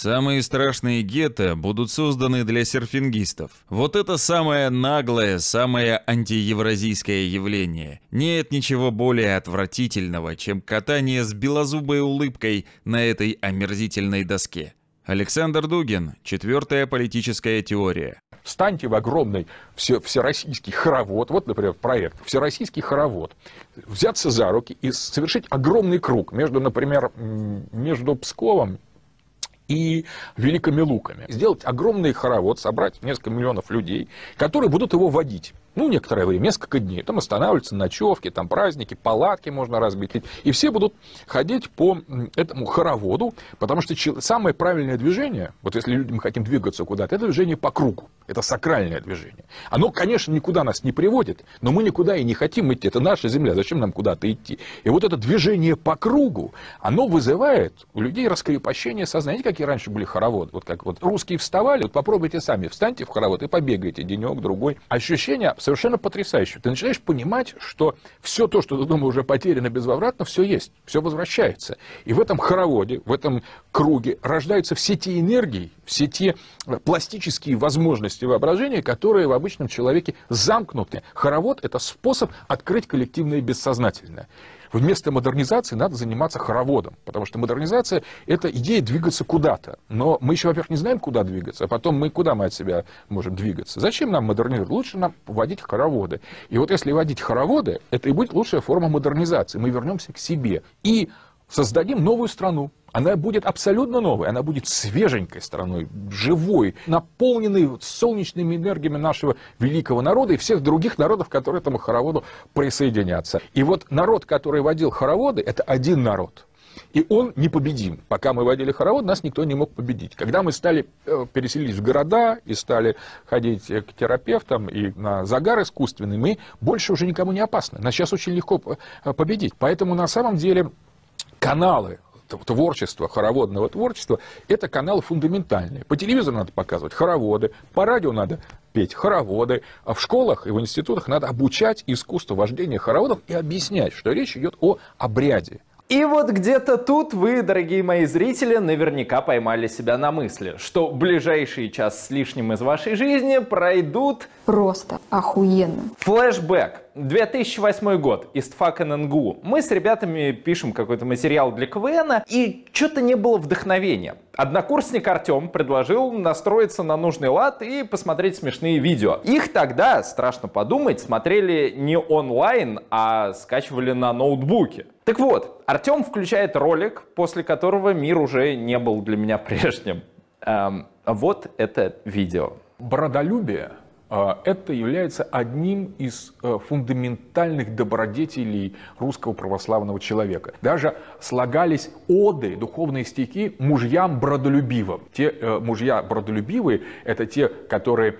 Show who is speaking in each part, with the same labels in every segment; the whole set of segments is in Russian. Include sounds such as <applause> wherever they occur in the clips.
Speaker 1: Самые страшные гетто будут созданы для серфингистов. Вот это самое наглое, самое антиевразийское явление. Нет ничего более отвратительного, чем катание с белозубой улыбкой на этой омерзительной доске. Александр Дугин. Четвертая политическая теория. Встаньте в огромный
Speaker 2: все, всероссийский хоровод, вот, например, проект, всероссийский хоровод, взяться за руки и совершить огромный круг между, например, между Псковом и великими луками. Сделать огромный хоровод, собрать несколько миллионов людей, которые будут его водить ну, некоторое время, несколько дней. Там останавливаются ночевки, там праздники, палатки можно разбить. И все будут ходить по этому хороводу, потому что самое правильное движение, вот если люди мы хотим двигаться куда-то, это движение по кругу. Это сакральное движение. Оно, конечно, никуда нас не приводит, но мы никуда и не хотим идти. Это наша земля, зачем нам куда-то идти? И вот это движение по кругу, оно вызывает у людей раскрепощение сознания. Знаете, какие раньше были хороводы? Вот как вот русские вставали, вот попробуйте сами, встаньте в хоровод и побегайте денек-другой. Ощущение абсолютно совершенно потрясающе. Ты начинаешь понимать, что все то, что ты думал уже потеряно безвозвратно, все есть, все возвращается. И в этом хороводе, в этом круге рождаются все те энергии, все те э, пластические возможности воображения, которые в обычном человеке замкнуты. Хоровод – это способ открыть коллективное бессознательное. Вместо модернизации надо заниматься хороводом, потому что модернизация – это идея двигаться куда-то. Но мы еще, во-первых, не знаем, куда двигаться, а потом мы куда мы от себя можем двигаться. Зачем нам модернизировать? Лучше нам вводить хороводы. И вот если вводить хороводы, это и будет лучшая форма модернизации. Мы вернемся к себе и создадим новую страну, она будет абсолютно новой, она будет свеженькой страной, живой, наполненной солнечными энергиями нашего великого народа и всех других народов, которые этому хороводу присоединятся. И вот народ, который водил хороводы, это один народ. И он непобедим. Пока мы водили хоровод, нас никто не мог победить. Когда мы стали э, переселились в города и стали ходить э, к терапевтам и на загар искусственный, мы больше уже никому не опасны. Нас сейчас очень легко э, победить. Поэтому на самом деле каналы творчества, хороводного творчества, это каналы фундаментальные. По телевизору надо показывать хороводы, по радио надо петь хороводы, а в школах и в институтах надо обучать искусству вождения хороводов и объяснять, что речь идет о обряде, и вот где-то тут вы, дорогие мои зрители, наверняка поймали себя
Speaker 3: на мысли, что ближайшие час с лишним из вашей жизни пройдут... Просто
Speaker 4: охуенно.
Speaker 3: Флэшбэк. 2008 год, истфак ННГУ. Мы с ребятами пишем какой-то материал для КВН, и что-то не было вдохновения. Однокурсник Артем предложил настроиться на нужный лад и посмотреть смешные видео. Их тогда, страшно подумать, смотрели не онлайн, а скачивали на ноутбуке. Так вот, Артем включает ролик, после которого мир уже не был для меня <laughs> прежним.
Speaker 2: Эм, вот это видео. Бродолюбие а, это является одним из э, фундаментальных добродетелей русского православного человека. Даже слагались оды, духовные стихи мужьям бродолюбивым. Те э, мужья бродолюбивые – это те, которые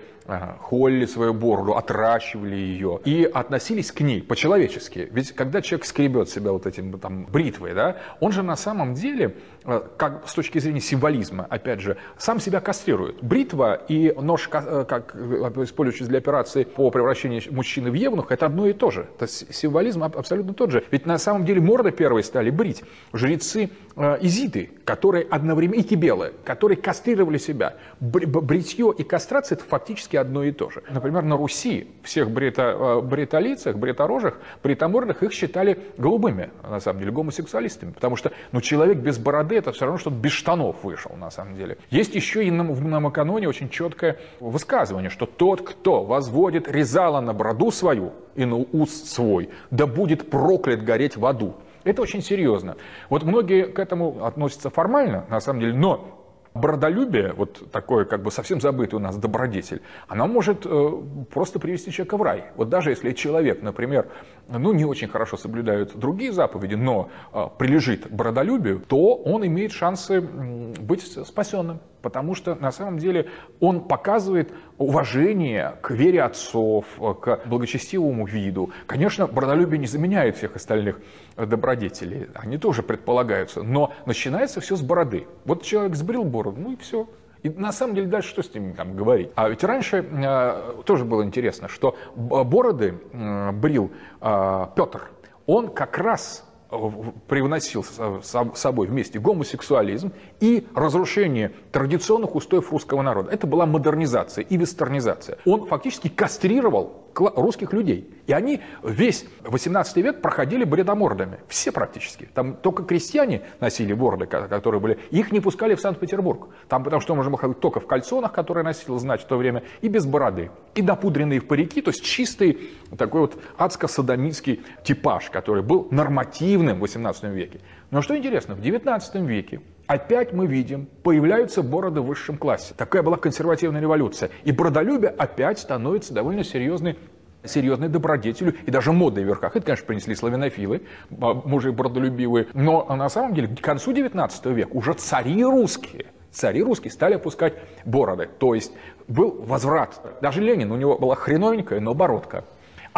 Speaker 2: холли свою бороду, отращивали ее и относились к ней по-человечески. Ведь когда человек скребет себя вот этим там бритвой, да, он же на самом деле, э, как с точки зрения символизма, опять же, сам себя кастрирует. Бритва и нож, э, как э, использующийся для операции по превращению мужчины в евнуха, это одно и то же. Это символизм абсолютно тот же. Ведь на самом деле морды первые стали брить. Жрецы Э, изиды, которые одновременно, и кибелы, которые кастрировали себя. Бритье и кастрация – это фактически одно и то же. Например, на Руси всех брито, э, бритолицах, бриторожих, бритоморных их считали голубыми, а на самом деле, гомосексуалистами, потому что ну, человек без бороды – это все равно, что без штанов вышел, на самом деле. Есть еще и на, на Маканоне очень четкое высказывание, что тот, кто возводит Резала на бороду свою и на ус свой, да будет проклят гореть в аду. Это очень серьезно. Вот многие к этому относятся формально, на самом деле, но бородолюбие вот такое как бы совсем забытый у нас добродетель, она может э, просто привести человека в рай. Вот даже если человек, например, ну, не очень хорошо соблюдают другие заповеди, но а, прилежит бородолюбию, то он имеет шансы быть спасенным. Потому что на самом деле он показывает уважение к вере отцов, а, к благочестивому виду. Конечно, бродолюбие не заменяет всех остальных добродетелей, они тоже предполагаются, но начинается все с бороды. Вот человек сбрил бороду, ну и все, и на самом деле дальше что с ними там говорить? А ведь раньше э, тоже было интересно, что бороды э, брил э, Петр. Он как раз привносил с собой вместе гомосексуализм и разрушение традиционных устоев русского народа. Это была модернизация и вестернизация. Он фактически кастрировал русских людей. И они весь 18 век проходили бредомордами. Все практически. Там только крестьяне носили борды, которые были. Их не пускали в Санкт-Петербург. Там потому что можно было ходить только в кальсонах, которые носил знать в то время, и без бороды. И напудренные в парики, то есть чистый такой вот адско-садомитский типаж, который был нормативным в 18 веке. Но что интересно, в 19 веке опять мы видим, появляются бороды в высшем классе. Такая была консервативная революция. И бородолюбие опять становится довольно серьезной серьезной добродетелью и даже модой в верхах. Это, конечно, принесли славянофилы, а, мужи бородолюбивые. Но на самом деле к концу XIX века уже цари русские – цари русские стали опускать бороды. То есть был возврат. Даже Ленин, у него была хреновенькая, но бородка.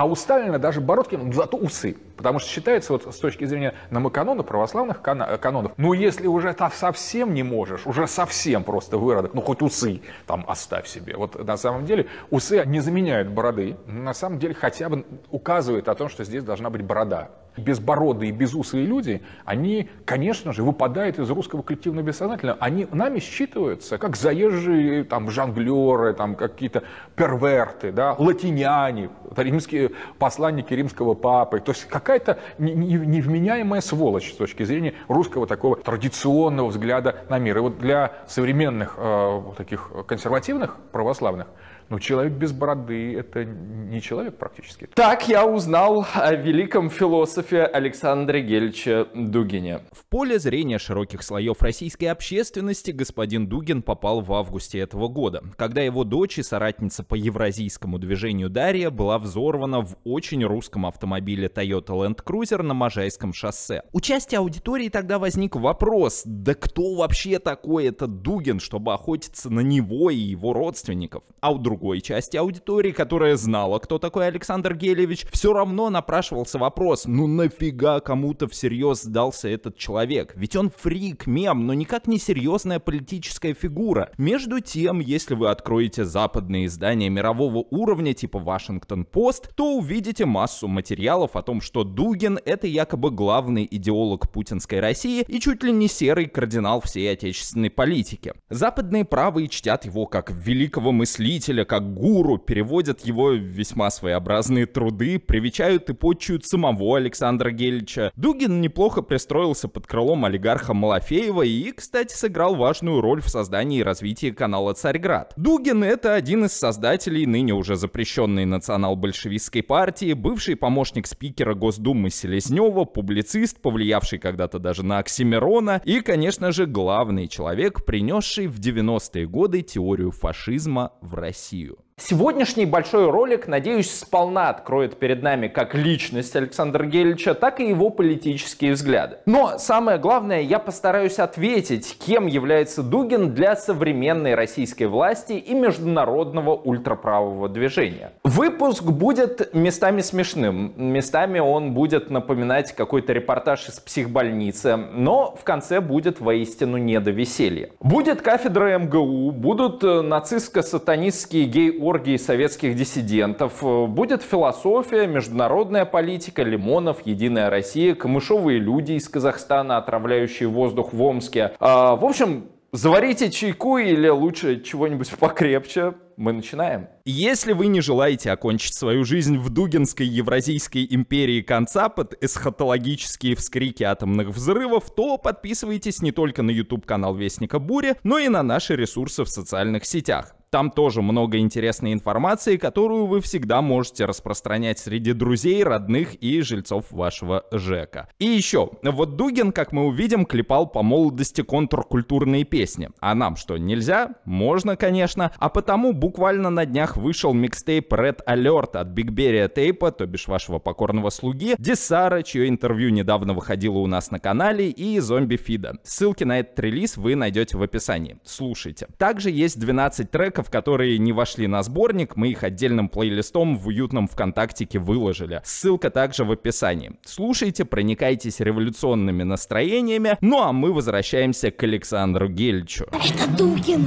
Speaker 2: А у Сталина даже Бородкин ну, зато усы. Потому что считается, вот с точки зрения намоканона, православных э, канонов, ну если уже там совсем не можешь, уже совсем просто выродок, ну хоть усы там оставь себе. Вот на самом деле усы не заменяют бороды, на самом деле хотя бы указывает о том, что здесь должна быть борода безбородые, безусые люди, они, конечно же, выпадают из русского коллективного бессознательного. Они нами считываются как заезжие там, жонглеры, там, какие-то перверты, да, латиняне, римские посланники римского папы. То есть какая-то невменяемая сволочь с точки зрения русского такого традиционного взгляда на мир. И вот для современных э, таких консервативных православных ну, человек без бороды – это не человек практически.
Speaker 3: Так я узнал о великом философе Александре Гельче Дугине. В поле зрения широких слоев российской общественности господин Дугин попал в августе этого года, когда его дочь и соратница по евразийскому движению Дарья была взорвана в очень русском автомобиле Toyota Land Cruiser на Можайском шоссе. У части аудитории тогда возник вопрос, да кто вообще такой этот Дугин, чтобы охотиться на него и его родственников? А у друг другой части аудитории, которая знала, кто такой Александр Гелевич, все равно напрашивался вопрос, ну нафига кому-то всерьез сдался этот человек? Ведь он фрик, мем, но никак не серьезная политическая фигура. Между тем, если вы откроете западные издания мирового уровня, типа Вашингтон-Пост, то увидите массу материалов о том, что Дугин — это якобы главный идеолог путинской России и чуть ли не серый кардинал всей отечественной политики. Западные правые чтят его как великого мыслителя, как гуру, переводят его весьма своеобразные труды, привечают и почуют самого Александра Гельича. Дугин неплохо пристроился под крылом олигарха Малафеева и, кстати, сыграл важную роль в создании и развитии канала «Царьград». Дугин — это один из создателей ныне уже запрещенной национал-большевистской партии, бывший помощник спикера Госдумы Селезнева, публицист, повлиявший когда-то даже на Оксимирона и, конечно же, главный человек, принесший в 90-е годы теорию фашизма в России. you. Сегодняшний большой ролик, надеюсь, сполна откроет перед нами как личность Александра Гельча, так и его политические взгляды. Но самое главное, я постараюсь ответить, кем является Дугин для современной российской власти и международного ультраправого движения. Выпуск будет местами смешным, местами он будет напоминать какой-то репортаж из психбольницы, но в конце будет воистину не до веселья. Будет кафедра МГУ, будут э, нацистско-сатанистские гей оргии советских диссидентов. Э, будет философия, международная политика, Лимонов, Единая Россия, камышовые люди из Казахстана, отравляющие воздух в Омске. А, в общем, заварите чайку или лучше чего-нибудь покрепче, мы начинаем. Если вы не желаете окончить свою жизнь в Дугинской Евразийской империи конца под эсхатологические вскрики атомных взрывов, то подписывайтесь не только на YouTube-канал Вестника Буря, но и на наши ресурсы в социальных сетях. Там тоже много интересной информации, которую вы всегда можете распространять среди друзей, родных и жильцов вашего ЖЭКа. И еще, вот Дугин, как мы увидим, клепал по молодости контркультурные песни. А нам что, нельзя? Можно, конечно. А потому Бугин буквально на днях вышел микстейп Red Alert от Бигберия Тейпа, то бишь вашего покорного слуги, Десара, чье интервью недавно выходило у нас на канале, и Зомби Фида. Ссылки на этот релиз вы найдете в описании. Слушайте. Также есть 12 треков, которые не вошли на сборник, мы их отдельным плейлистом в уютном ВКонтактике выложили. Ссылка также в описании. Слушайте, проникайтесь революционными настроениями, ну а мы возвращаемся к Александру Гельчу.
Speaker 2: Это Дугин.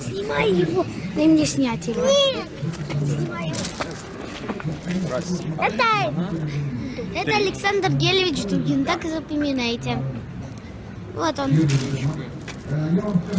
Speaker 2: Снимай его. Дай мне снять его. Нет. Снимай его. Это, это Александр Гелевич Дугин. Так и запоминайте. Вот он.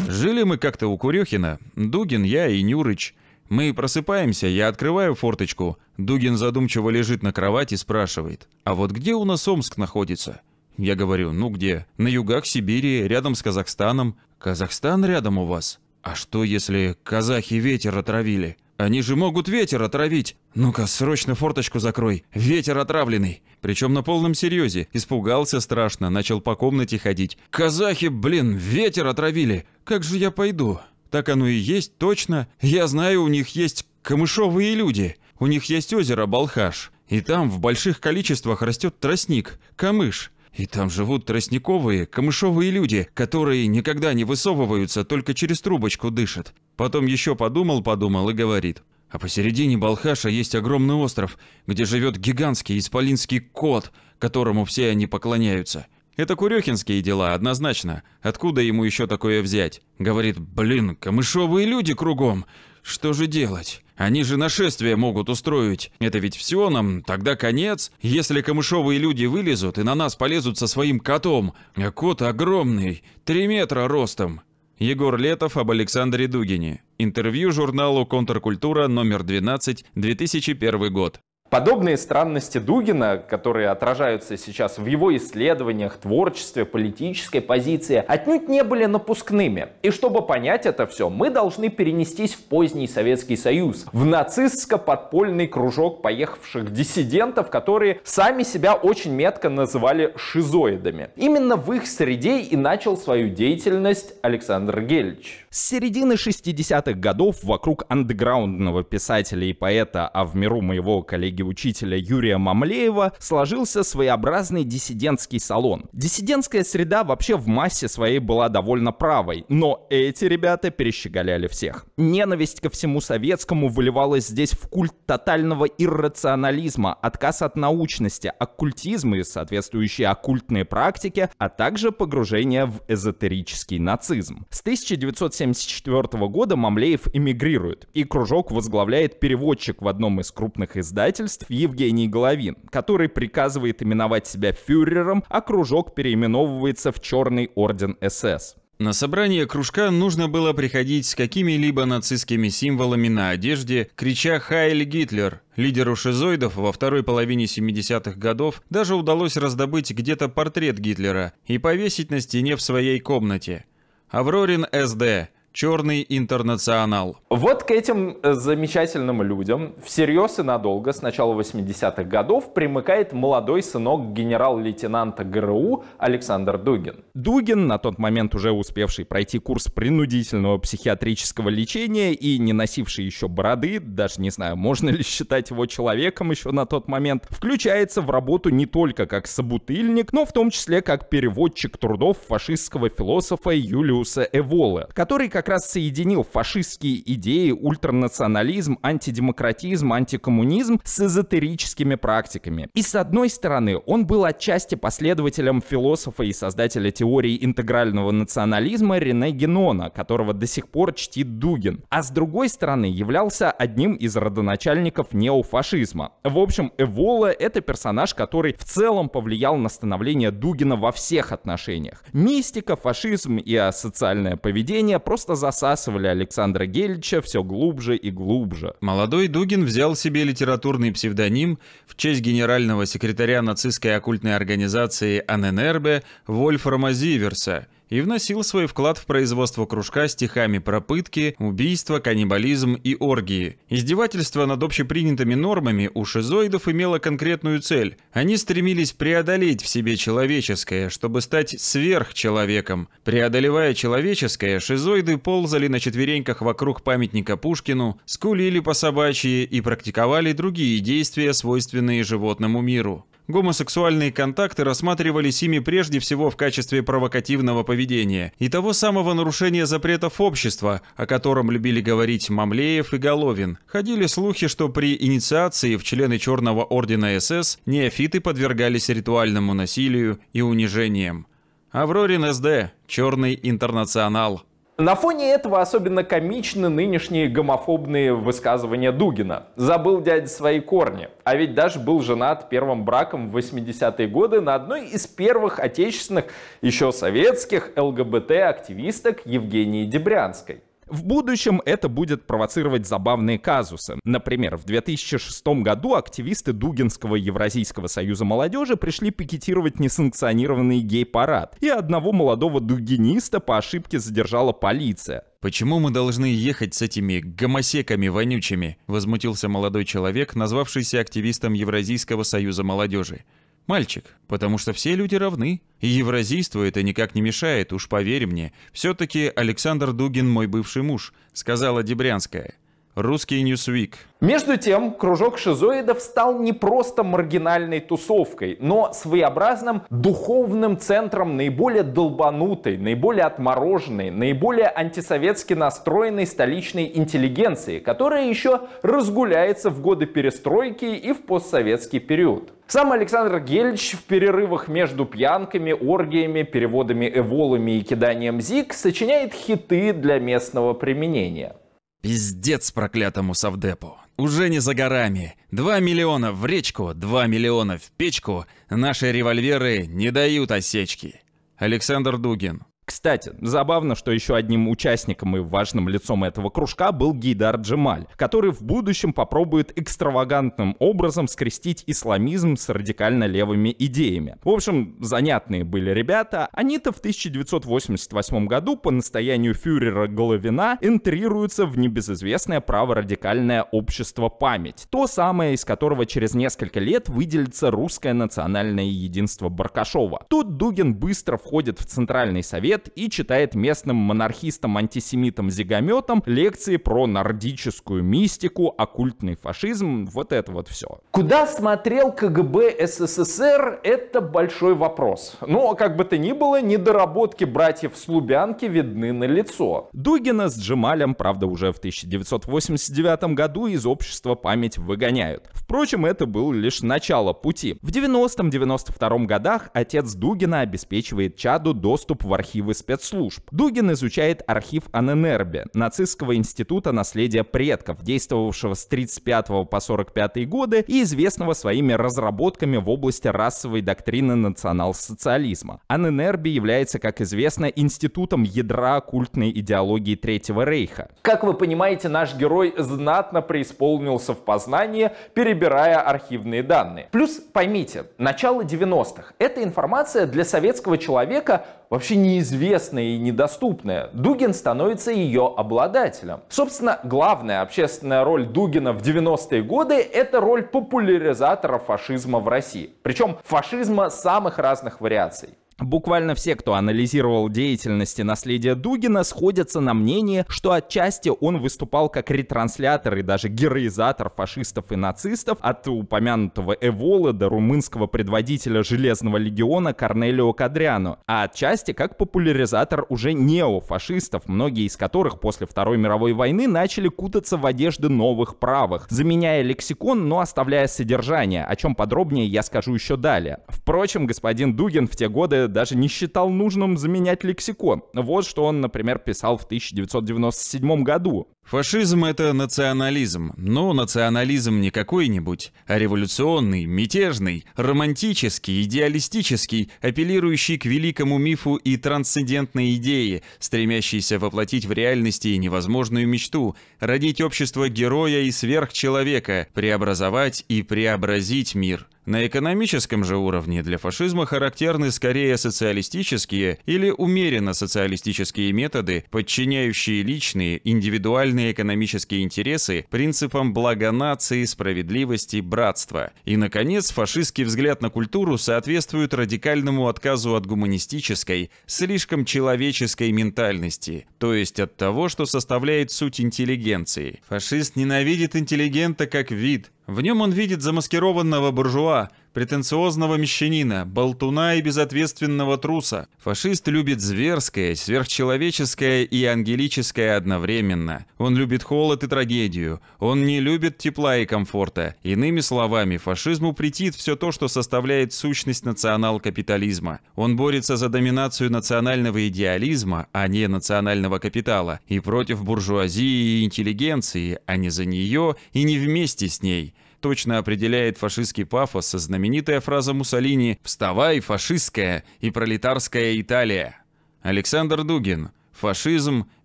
Speaker 1: Жили мы как-то у Курехина. Дугин, я и Нюрыч. Мы просыпаемся, я открываю форточку. Дугин задумчиво лежит на кровати и спрашивает. «А вот где у нас Омск находится?» Я говорю, ну где? На югах Сибири, рядом с Казахстаном. Казахстан рядом у вас? А что, если казахи ветер отравили? Они же могут ветер отравить. Ну-ка, срочно форточку закрой. Ветер отравленный. Причем на полном серьезе. Испугался страшно, начал по комнате ходить. Казахи, блин, ветер отравили. Как же я пойду? Так оно и есть, точно. Я знаю, у них есть камышовые люди. У них есть озеро Балхаш. И там в больших количествах растет тростник, камыш. И там живут тростниковые, камышовые люди, которые никогда не высовываются, только через трубочку дышат. Потом еще подумал-подумал и говорит. А посередине Балхаша есть огромный остров, где живет гигантский исполинский кот, которому все они поклоняются. Это курехинские дела, однозначно. Откуда ему еще такое взять? Говорит, блин, камышовые люди кругом. Что же делать? Они же нашествие могут устроить. Это ведь все нам, тогда конец. Если камышовые люди вылезут и на нас полезут со своим котом, а кот огромный, три метра ростом. Егор Летов об Александре Дугине. Интервью журналу «Контркультура» номер 12, 2001 год. Подобные странности Дугина, которые отражаются
Speaker 3: сейчас в его исследованиях, творчестве, политической позиции, отнюдь не были напускными. И чтобы понять это все, мы должны перенестись в поздний Советский Союз, в нацистско-подпольный кружок поехавших диссидентов, которые сами себя очень метко называли шизоидами. Именно в их среде и начал свою деятельность Александр Гельч. С середины 60-х годов вокруг андеграундного писателя и поэта, а в миру моего коллеги-учителя Юрия Мамлеева, сложился своеобразный диссидентский салон. Диссидентская среда вообще в массе своей была довольно правой, но эти ребята перещеголяли всех. Ненависть ко всему советскому выливалась здесь в культ тотального иррационализма, отказ от научности, оккультизма и соответствующие оккультные практики, а также погружение в эзотерический нацизм. С 1970 1974 года Мамлеев эмигрирует, и кружок возглавляет переводчик в одном из крупных издательств Евгений Головин, который приказывает именовать себя фюрером, а кружок переименовывается в Черный Орден СС.
Speaker 1: На собрание кружка нужно было приходить с какими-либо нацистскими символами на одежде, крича «Хайль Гитлер!». Лидеру шизоидов во второй половине 70-х годов даже удалось раздобыть где-то портрет Гитлера и повесить на стене в своей комнате. Аврорин СД, Черный интернационал. Вот к этим э, замечательным людям
Speaker 3: всерьез и надолго с начала 80-х годов примыкает молодой сынок генерал-лейтенанта ГРУ Александр Дугин. Дугин, на тот момент уже успевший пройти курс принудительного психиатрического лечения и не носивший еще бороды, даже не знаю, можно ли считать его человеком еще на тот момент, включается в работу не только как собутыльник, но в том числе как переводчик трудов фашистского философа Юлиуса Эволы, который, как как раз соединил фашистские идеи, ультранационализм, антидемократизм, антикоммунизм с эзотерическими практиками. И с одной стороны, он был отчасти последователем философа и создателя теории интегрального национализма Рене Генона, которого до сих пор чтит Дугин. А с другой стороны, являлся одним из родоначальников неофашизма. В общем, Эвола — это персонаж, который в целом повлиял на становление Дугина во всех отношениях. Мистика, фашизм и социальное
Speaker 1: поведение просто просто засасывали Александра Гельча все глубже и глубже. Молодой Дугин взял себе литературный псевдоним в честь генерального секретаря нацистской оккультной организации Аненербе Вольфрама Зиверса – и вносил свой вклад в производство кружка стихами про пытки, убийства, каннибализм и оргии. Издевательство над общепринятыми нормами у шизоидов имело конкретную цель. Они стремились преодолеть в себе человеческое, чтобы стать сверхчеловеком. Преодолевая человеческое, шизоиды ползали на четвереньках вокруг памятника Пушкину, скулили по собачьи и практиковали другие действия, свойственные животному миру гомосексуальные контакты рассматривались ими прежде всего в качестве провокативного поведения и того самого нарушения запретов общества, о котором любили говорить Мамлеев и Головин. Ходили слухи, что при инициации в члены Черного Ордена СС неофиты подвергались ритуальному насилию и унижениям. Аврорин СД, Черный Интернационал. На фоне этого особенно комичны нынешние гомофобные высказывания Дугина.
Speaker 3: Забыл дядя свои корни. А ведь даже был женат первым браком в 80-е годы на одной из первых отечественных, еще советских ЛГБТ-активисток Евгении Дебрянской. В будущем это будет провоцировать забавные казусы. Например, в 2006 году активисты Дугинского Евразийского союза молодежи пришли пикетировать несанкционированный гей-парад, и одного молодого дугиниста по ошибке задержала
Speaker 1: полиция. «Почему мы должны ехать с этими гомосеками вонючими?» – возмутился молодой человек, назвавшийся активистом Евразийского союза молодежи. Мальчик, потому что все люди равны. И евразийству это никак не мешает, уж поверь мне. Все-таки Александр Дугин мой бывший муж, сказала Дебрянская. Русский Ньюсвик. Между тем, кружок шизоидов стал не просто маргинальной тусовкой, но своеобразным
Speaker 3: духовным центром наиболее долбанутой, наиболее отмороженной, наиболее антисоветски настроенной столичной интеллигенции, которая еще разгуляется в годы перестройки и в постсоветский период. Сам Александр Гельч в перерывах между пьянками, оргиями, переводами эволами и киданием зиг сочиняет хиты для местного применения.
Speaker 1: Пиздец проклятому совдепу. Уже не за горами. Два миллиона в речку, два миллиона в печку. Наши револьверы не дают осечки. Александр Дугин, кстати, забавно, что еще
Speaker 3: одним участником и важным лицом этого кружка был Гидар Джемаль, который в будущем попробует экстравагантным образом скрестить исламизм с радикально левыми идеями. В общем, занятные были ребята. Они-то в 1988 году по настоянию фюрера Головина интрируются в небезызвестное праворадикальное общество «Память», то самое, из которого через несколько лет выделится русское национальное единство Баркашова. Тут Дугин быстро входит в Центральный совет лет и читает местным монархистам-антисемитам-зигометам лекции про нордическую мистику, оккультный фашизм, вот это вот все. Куда смотрел КГБ СССР, это большой вопрос. Но, ну, а как бы то ни было, недоработки братьев Слубянки видны на лицо. Дугина с Джемалем, правда, уже в 1989 году из общества память выгоняют. Впрочем, это было лишь начало пути. В 90-92 годах отец Дугина обеспечивает чаду доступ в архив архивы спецслужб. Дугин изучает архив Аненербе, нацистского института наследия предков, действовавшего с 35 по 45 годы и известного своими разработками в области расовой доктрины национал-социализма. Аненербе является, как известно, институтом ядра культной идеологии Третьего Рейха. Как вы понимаете, наш герой знатно преисполнился в познании, перебирая архивные данные. Плюс поймите, начало 90-х. Эта информация для советского человека вообще неизвестная и недоступная, Дугин становится ее обладателем. Собственно, главная общественная роль Дугина в 90-е годы – это роль популяризатора фашизма в России. Причем фашизма самых разных вариаций. Буквально все, кто анализировал деятельность Наследия наследие Дугина, сходятся на мнение, что отчасти он выступал как ретранслятор и даже героизатор фашистов и нацистов от упомянутого Эвола до румынского предводителя Железного легиона Корнелио Кадряну, а отчасти как популяризатор уже неофашистов, многие из которых после Второй мировой войны начали кутаться в одежды новых правых, заменяя лексикон, но оставляя содержание, о чем подробнее я скажу еще далее. Впрочем, господин Дугин в те годы даже не считал нужным заменять лексикон. Вот что он, например, писал
Speaker 1: в 1997 году. Фашизм — это национализм, но ну, национализм не какой-нибудь, а революционный, мятежный, романтический, идеалистический, апеллирующий к великому мифу и трансцендентной идее, стремящийся воплотить в реальности невозможную мечту, родить общество героя и сверхчеловека, преобразовать и преобразить мир. На экономическом же уровне для фашизма характерны скорее социалистические или умеренно социалистические методы, подчиняющие личные, индивидуальные экономические интересы принципам блага нации, справедливости, братства. И, наконец, фашистский взгляд на культуру соответствует радикальному отказу от гуманистической, слишком человеческой ментальности, то есть от того, что составляет суть интеллигенции. Фашист ненавидит интеллигента как вид – в нем он видит замаскированного буржуа, претенциозного мещанина, болтуна и безответственного труса. Фашист любит зверское, сверхчеловеческое и ангелическое одновременно. Он любит холод и трагедию. Он не любит тепла и комфорта. Иными словами, фашизму претит все то, что составляет сущность национал-капитализма. Он борется за доминацию национального идеализма, а не национального капитала, и против буржуазии и интеллигенции, а не за нее и не вместе с ней – точно определяет фашистский пафос знаменитая фраза Муссолини «Вставай, фашистская и пролетарская Италия». Александр Дугин. Фашизм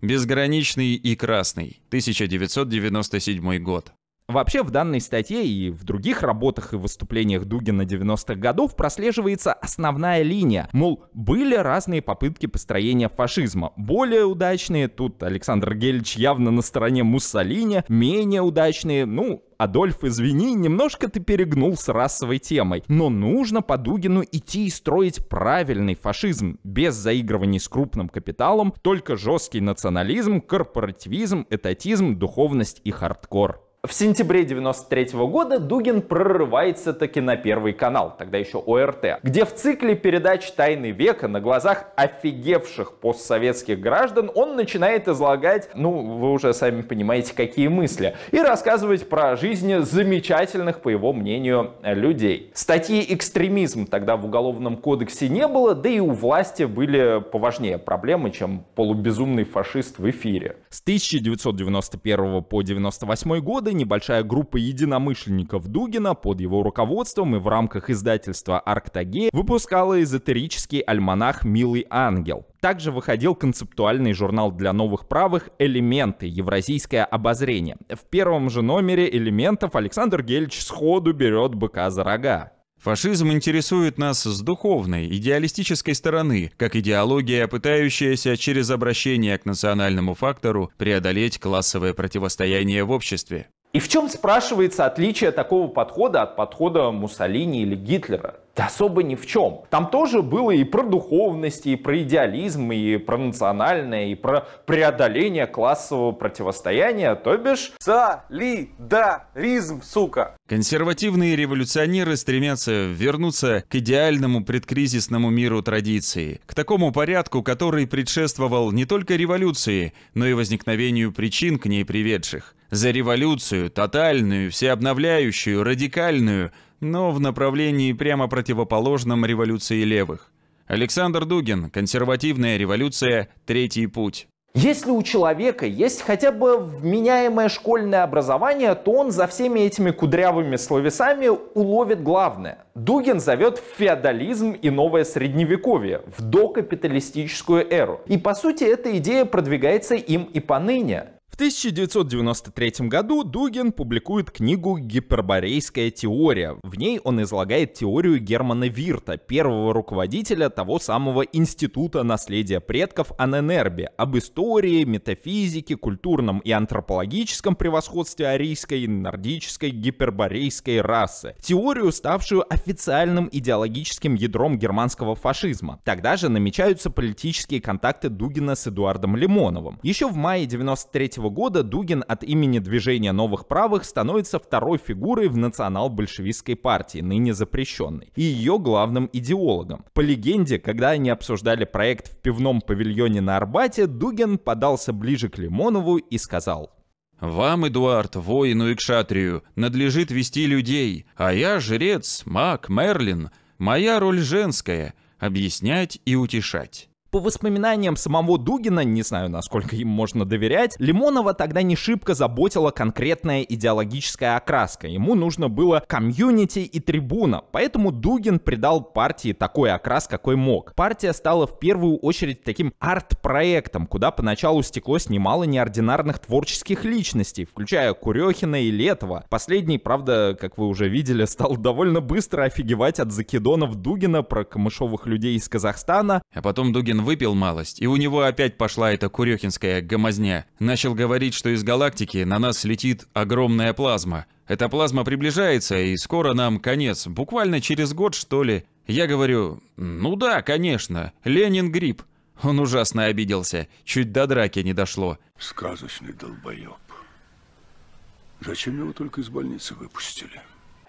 Speaker 1: безграничный и красный. 1997 год. Вообще в
Speaker 3: данной статье и в других работах и выступлениях Дугина 90-х годов прослеживается основная линия. Мол, были разные попытки построения фашизма. Более удачные, тут Александр Гельч явно на стороне Муссолини, менее удачные, ну, Адольф, извини, немножко ты перегнул с расовой темой. Но нужно по Дугину идти и строить правильный фашизм, без заигрываний с крупным капиталом, только жесткий национализм, корпоративизм, этатизм, духовность и хардкор. В сентябре 93 года Дугин прорывается таки на Первый канал, тогда еще ОРТ, где в цикле передач «Тайны века» на глазах офигевших постсоветских граждан он начинает излагать, ну, вы уже сами понимаете, какие мысли, и рассказывать про жизни замечательных, по его мнению, людей. Статьи «Экстремизм» тогда в Уголовном кодексе не было, да и у власти были поважнее проблемы, чем полубезумный фашист в эфире. С 1991 по 1998 года небольшая группа единомышленников Дугина под его руководством и в рамках издательства «Арктагея» выпускала эзотерический альманах «Милый ангел». Также выходил концептуальный журнал для новых правых «Элементы. Евразийское обозрение». В первом же номере «Элементов»
Speaker 1: Александр Гельч сходу берет быка за рога. Фашизм интересует нас с духовной, идеалистической стороны, как идеология, пытающаяся через обращение к национальному фактору преодолеть классовое противостояние в обществе.
Speaker 3: И в чем спрашивается отличие такого подхода от подхода Муссолини или Гитлера? да особо ни в чем. Там тоже было и про духовность, и про идеализм, и про национальное, и про преодоление классового противостояния, то бишь... Солидаризм,
Speaker 1: сука! Консервативные революционеры стремятся вернуться к идеальному предкризисному миру традиции, к такому порядку, который предшествовал не только революции, но и возникновению причин к ней приведших. За революцию, тотальную, всеобновляющую, радикальную – но в направлении прямо противоположном революции левых. Александр Дугин, консервативная революция, третий путь. Если
Speaker 3: у человека есть хотя бы вменяемое школьное образование, то он за всеми этими кудрявыми словесами уловит главное. Дугин зовет в феодализм и новое средневековье, в докапиталистическую эру. И по сути эта идея продвигается им и поныне. 1993 году Дугин публикует книгу «Гиперборейская теория». В ней он излагает теорию Германа Вирта, первого руководителя того самого Института наследия предков Аненербе, об истории, метафизике, культурном и антропологическом превосходстве арийской и нордической гиперборейской расы. Теорию, ставшую официальным идеологическим ядром германского фашизма. Тогда же намечаются политические контакты Дугина с Эдуардом Лимоновым. Еще в мае 93 года года Дугин от имени Движения новых правых становится второй фигурой в национал-большевистской партии, ныне запрещенной, и ее главным идеологом. По легенде, когда они обсуждали проект в пивном павильоне на Арбате, Дугин подался
Speaker 1: ближе к Лимонову и сказал «Вам, Эдуард, воину и кшатрию, надлежит вести людей, а я жрец, маг, Мерлин. Моя роль женская — объяснять и утешать». По
Speaker 3: воспоминаниям самого Дугина, не знаю, насколько им можно доверять, Лимонова тогда не шибко заботила конкретная идеологическая окраска. Ему нужно было комьюнити и трибуна, поэтому Дугин придал партии такой окрас, какой мог. Партия стала в первую очередь таким арт-проектом, куда поначалу стеклось немало неординарных творческих личностей, включая Курехина и Летова. Последний, правда, как вы уже видели, стал довольно быстро офигевать от закидонов Дугина про камышовых
Speaker 1: людей из Казахстана. А потом Дугин Ларин выпил малость, и у него опять пошла эта курехинская гомозня. Начал говорить, что из галактики на нас летит огромная плазма. Эта плазма приближается, и скоро нам конец, буквально через год, что ли. Я говорю, ну да, конечно, Ленин грипп. Он ужасно обиделся, чуть до драки не дошло. Сказочный
Speaker 2: долбоеб. Зачем его только из больницы
Speaker 3: выпустили?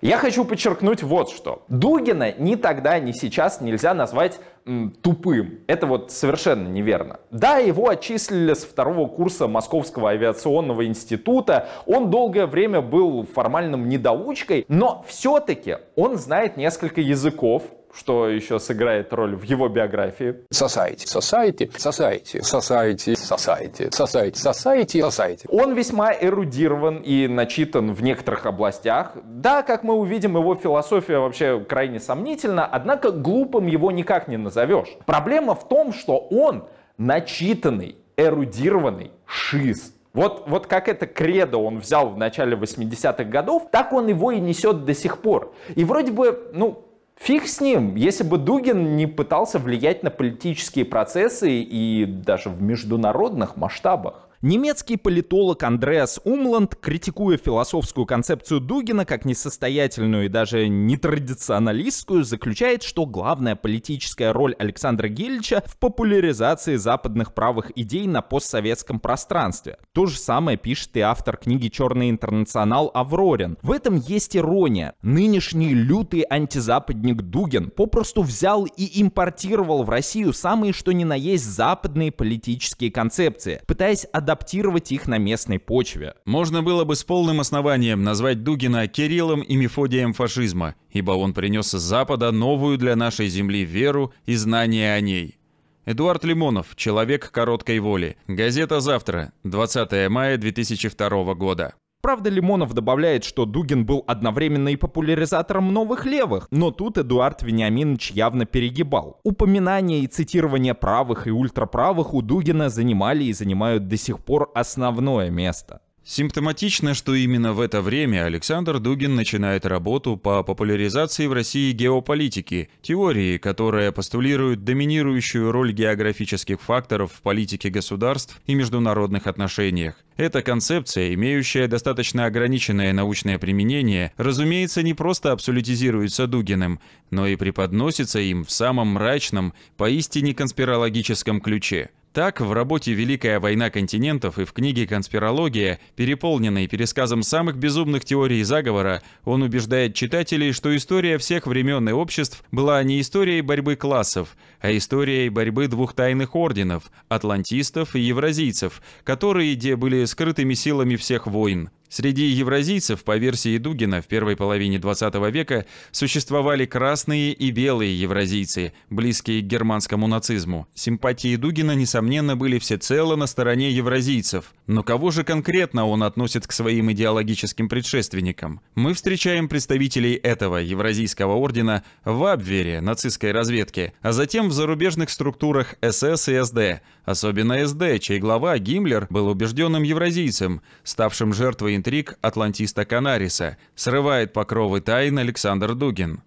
Speaker 3: Я хочу подчеркнуть вот что. Дугина ни тогда, ни сейчас нельзя назвать м, тупым. Это вот совершенно неверно. Да, его отчислили с второго курса Московского авиационного института. Он долгое время был формальным недоучкой, но все-таки он знает несколько языков, что еще сыграет
Speaker 2: роль в его биографии? Society, society, society, society, society, society, society, society. Он весьма эрудирован и начитан в некоторых областях.
Speaker 3: Да, как мы увидим, его философия вообще крайне сомнительна, однако глупым его никак не назовешь. Проблема в том, что он начитанный, эрудированный шиз. Вот, вот как это кредо он взял в начале 80-х годов, так он его и несет до сих пор. И вроде бы, ну, Фиг с ним, если бы Дугин не пытался влиять на политические процессы и даже в международных масштабах. Немецкий политолог Андреас Умланд, критикуя философскую концепцию Дугина как несостоятельную и даже нетрадиционалистскую, заключает, что главная политическая роль Александра Гильча в популяризации западных правых идей на постсоветском пространстве. То же самое пишет и автор книги «Черный интернационал» Аврорин. В этом есть ирония. Нынешний лютый антизападник Дугин попросту взял и импортировал в Россию самые что ни на есть западные политические концепции, пытаясь
Speaker 1: от адаптировать их на местной почве. Можно было бы с полным основанием назвать Дугина Кириллом и Мефодием фашизма, ибо он принес с Запада новую для нашей земли веру и знания о ней. Эдуард Лимонов, «Человек короткой воли», газета «Завтра», 20 мая 2002 года.
Speaker 3: Правда, Лимонов добавляет, что Дугин был одновременно и популяризатором новых левых, но тут Эдуард Вениаминович явно перегибал. Упоминание и цитирование правых и ультраправых у Дугина занимали и занимают до
Speaker 1: сих пор основное место. Симптоматично, что именно в это время Александр Дугин начинает работу по популяризации в России геополитики, теории, которая постулирует доминирующую роль географических факторов в политике государств и международных отношениях. Эта концепция, имеющая достаточно ограниченное научное применение, разумеется, не просто абсолютизируется Дугиным, но и преподносится им в самом мрачном, поистине конспирологическом ключе – так, в работе «Великая война континентов» и в книге «Конспирология», переполненной пересказом самых безумных теорий заговора, он убеждает читателей, что история всех времен и обществ была не историей борьбы классов, а историей борьбы двух тайных орденов – атлантистов и евразийцев, которые где были скрытыми силами всех войн. Среди евразийцев, по версии Дугина, в первой половине 20 века существовали красные и белые евразийцы, близкие к германскому нацизму. Симпатии Дугина, несомненно, были всецело на стороне евразийцев. Но кого же конкретно он относит к своим идеологическим предшественникам? Мы встречаем представителей этого евразийского ордена в Абвере, нацистской разведке, а затем в зарубежных структурах СС и СД, особенно СД, чей глава Гиммлер был убежденным евразийцем, ставшим жертвой интриг Атлантиста Канариса, срывает покровы тайн Александр Дугин.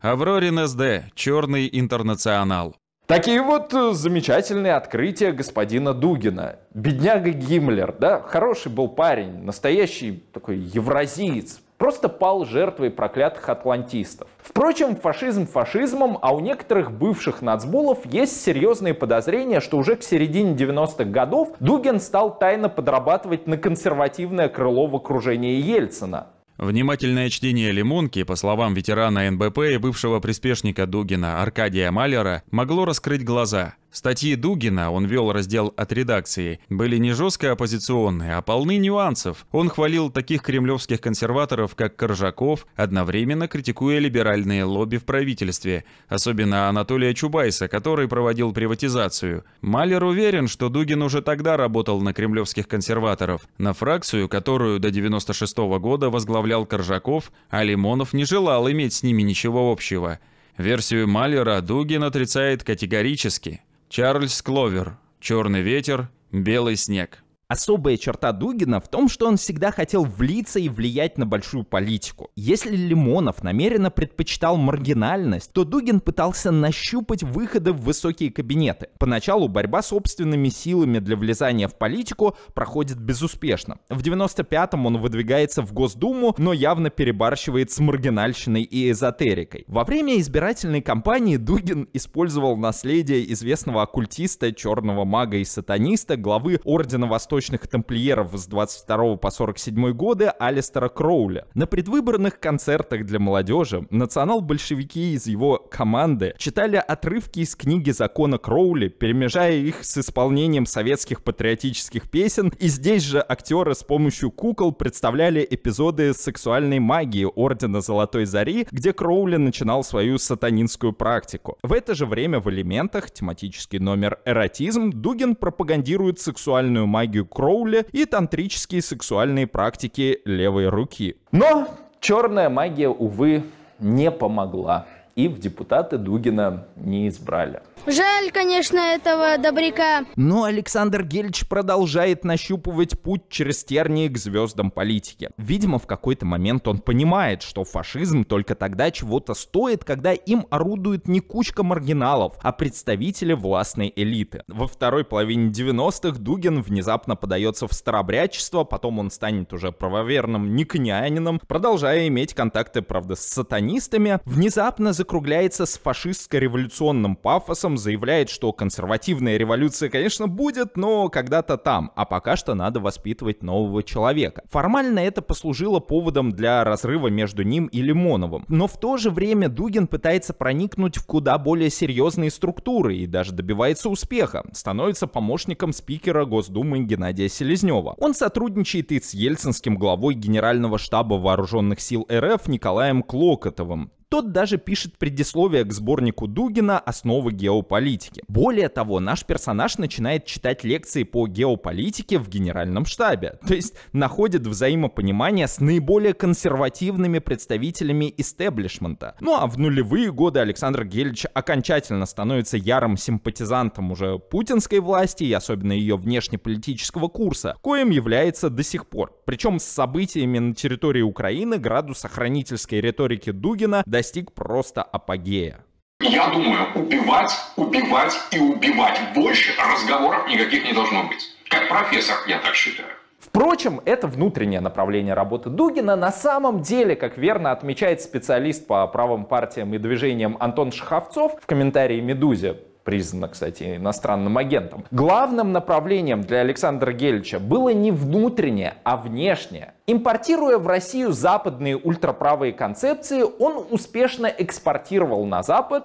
Speaker 1: Аврорин СД, черный интернационал. Такие вот э, замечательные открытия господина Дугина.
Speaker 3: Бедняга Гиммлер, да, хороший был парень, настоящий такой евразиец, просто пал жертвой проклятых атлантистов. Впрочем, фашизм фашизмом, а у некоторых бывших нацбулов есть серьезные подозрения, что уже к середине 90-х годов Дугин стал тайно подрабатывать на консервативное крыло в окружении Ельцина.
Speaker 1: Внимательное чтение «Лимонки», по словам ветерана НБП и бывшего приспешника Дугина Аркадия Малера, могло раскрыть глаза – Статьи Дугина, он вел раздел от редакции, были не жестко оппозиционные, а полны нюансов. Он хвалил таких кремлевских консерваторов, как Коржаков, одновременно критикуя либеральные лобби в правительстве, особенно Анатолия Чубайса, который проводил приватизацию. Малер уверен, что Дугин уже тогда работал на кремлевских консерваторов. На фракцию, которую до 96 -го года возглавлял Коржаков, а Лимонов не желал иметь с ними ничего общего. Версию Малера Дугин отрицает категорически. Чарльз Кловер. Чёрный ветер», «Белый снег».
Speaker 3: Особая черта Дугина в том, что он всегда хотел влиться и влиять на большую политику. Если Лимонов намеренно предпочитал маргинальность, то Дугин пытался нащупать выходы в высокие кабинеты. Поначалу борьба собственными силами для влезания в политику проходит безуспешно. В 95-м он выдвигается в Госдуму, но явно перебарщивает с маргинальщиной и эзотерикой. Во время избирательной кампании Дугин использовал наследие известного оккультиста, черного мага и сатаниста, главы Ордена Восточного восточных тамплиеров с 22 по 47 годы Алистера Кроуля. На предвыборных концертах для молодежи национал-большевики из его команды читали отрывки из книги закона Кроули, перемежая их с исполнением советских патриотических песен, и здесь же актеры с помощью кукол представляли эпизоды сексуальной магии Ордена Золотой Зари, где Кроули начинал свою сатанинскую практику. В это же время в элементах, тематический номер «Эротизм», Дугин пропагандирует сексуальную магию Дэвиду Кроули и тантрические сексуальные практики левой руки. Но черная магия, увы, не помогла. И в депутаты Дугина не избрали.
Speaker 1: Жаль, конечно, этого добряка.
Speaker 3: Но Александр Гельч продолжает нащупывать путь через тернии к звездам политики. Видимо, в какой-то момент он понимает, что фашизм только тогда чего-то стоит, когда им орудует не кучка маргиналов, а представители властной элиты. Во второй половине 90-х Дугин внезапно подается в старобрячество, потом он станет уже правоверным никонянином, продолжая иметь контакты, правда, с сатанистами, внезапно закругляется с фашистско-революционным пафосом, этом заявляет, что консервативная революция, конечно, будет, но когда-то там, а пока что надо воспитывать нового человека. Формально это послужило поводом для разрыва между ним и Лимоновым. Но в то же время Дугин пытается проникнуть в куда более серьезные структуры и даже добивается успеха, становится помощником спикера Госдумы Геннадия Селезнева. Он сотрудничает и с ельцинским главой Генерального штаба Вооруженных сил РФ Николаем Клокотовым. Тот даже пишет предисловие к сборнику Дугина «Основы геополитики». Более того, наш персонаж начинает читать лекции по геополитике в Генеральном штабе, то есть находит взаимопонимание с наиболее консервативными представителями истеблишмента. Ну а в нулевые годы Александр Гельевич окончательно становится ярым симпатизантом уже путинской власти и особенно ее внешнеполитического курса, коим является до сих пор. Причем с событиями на территории Украины градус охранительской риторики Дугина достиг просто апогея.
Speaker 4: Я думаю, убивать,
Speaker 2: убивать и убивать. Больше разговоров никаких не должно быть. Как профессор, я так считаю.
Speaker 3: Впрочем, это внутреннее направление работы Дугина. На самом деле, как верно отмечает специалист по правым партиям и движениям Антон Шаховцов в комментарии «Медузе», признана, кстати, иностранным агентом. Главным направлением для Александра Гельча было не внутреннее, а внешнее. Импортируя в Россию западные ультраправые концепции, он успешно экспортировал на Запад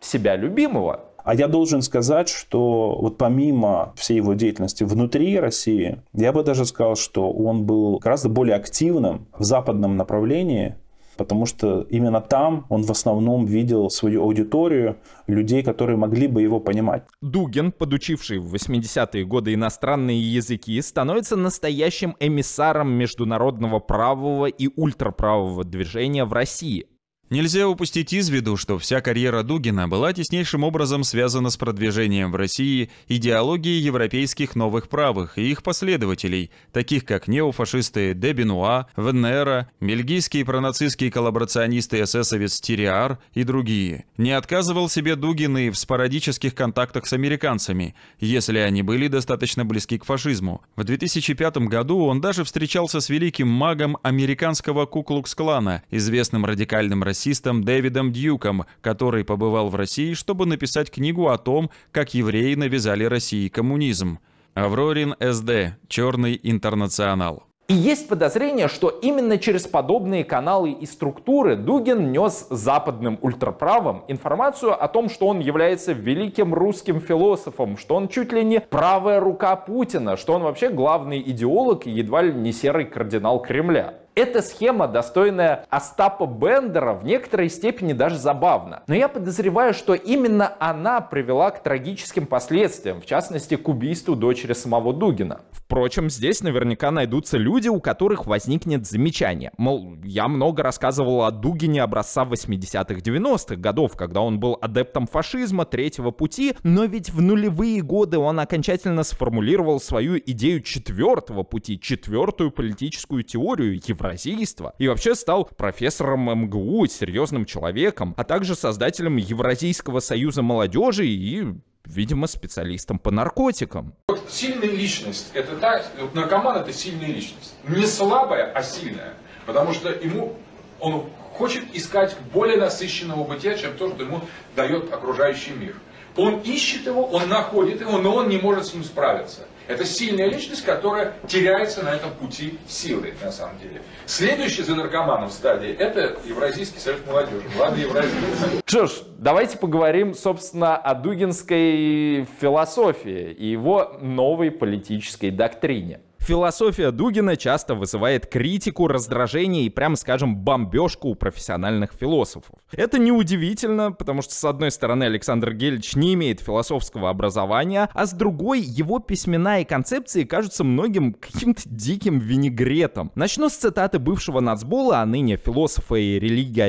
Speaker 3: себя
Speaker 4: любимого. А я должен сказать, что вот помимо всей его деятельности внутри России, я бы даже сказал, что он был гораздо более активным в западном направлении, потому что именно там он в основном видел свою аудиторию, людей, которые могли бы его понимать.
Speaker 3: Дугин, подучивший в 80-е годы иностранные языки, становится настоящим эмиссаром международного правого и ультраправого
Speaker 1: движения в России – Нельзя упустить из виду, что вся карьера Дугина была теснейшим образом связана с продвижением в России идеологии европейских новых правых и их последователей, таких как неофашисты Де Бенуа, Венера, бельгийские пронацистские коллаборационисты эсэсовец Тириар и другие. Не отказывал себе Дугин и в спорадических контактах с американцами, если они были достаточно близки к фашизму. В 2005 году он даже встречался с великим магом американского Куклукс-клана, известным радикальным российским басистом Дэвидом Дьюком, который побывал в России, чтобы написать книгу о том, как евреи навязали России коммунизм. Аврорин СД. Черный интернационал.
Speaker 3: И есть подозрение, что именно через подобные каналы и структуры Дугин нес западным ультраправым информацию о том, что он является великим русским философом, что он чуть ли не правая рука Путина, что он вообще главный идеолог и едва ли не серый кардинал Кремля. Эта схема, достойная Остапа Бендера, в некоторой степени даже забавна. Но я подозреваю, что именно она привела к трагическим последствиям, в частности, к убийству дочери самого Дугина. Впрочем, здесь наверняка найдутся люди, у которых возникнет замечание. Мол, я много рассказывал о Дугине образца 80-х 90-х годов, когда он был адептом фашизма, третьего пути, но ведь в нулевые годы он окончательно сформулировал свою идею четвертого пути, четвертую политическую теорию евразийства, и вообще стал профессором МГУ, серьезным человеком, а также создателем Евразийского союза молодежи и видимо, специалистом по наркотикам.
Speaker 2: Вот сильная личность, это та, вот наркоман это сильная личность. Не слабая, а сильная. Потому что ему, он хочет искать более насыщенного бытия, чем то, что ему дает окружающий мир. Он ищет его, он находит его, но он не может с ним справиться. Это сильная личность, которая теряется на этом пути силы, на самом деле. Следующий за наркоманом стадии – это Евразийский совет молодежи. Молодые Евразийский.
Speaker 3: Что ж, давайте поговорим, собственно, о дугинской философии и его новой политической доктрине. Философия Дугина часто вызывает критику, раздражение и, прямо скажем, бомбежку у профессиональных философов. Это неудивительно, потому что, с одной стороны, Александр Гельч не имеет философского образования, а с другой, его письмена и концепции кажутся многим каким-то диким винегретом. Начну с цитаты бывшего нацбола, а ныне
Speaker 1: философа и религия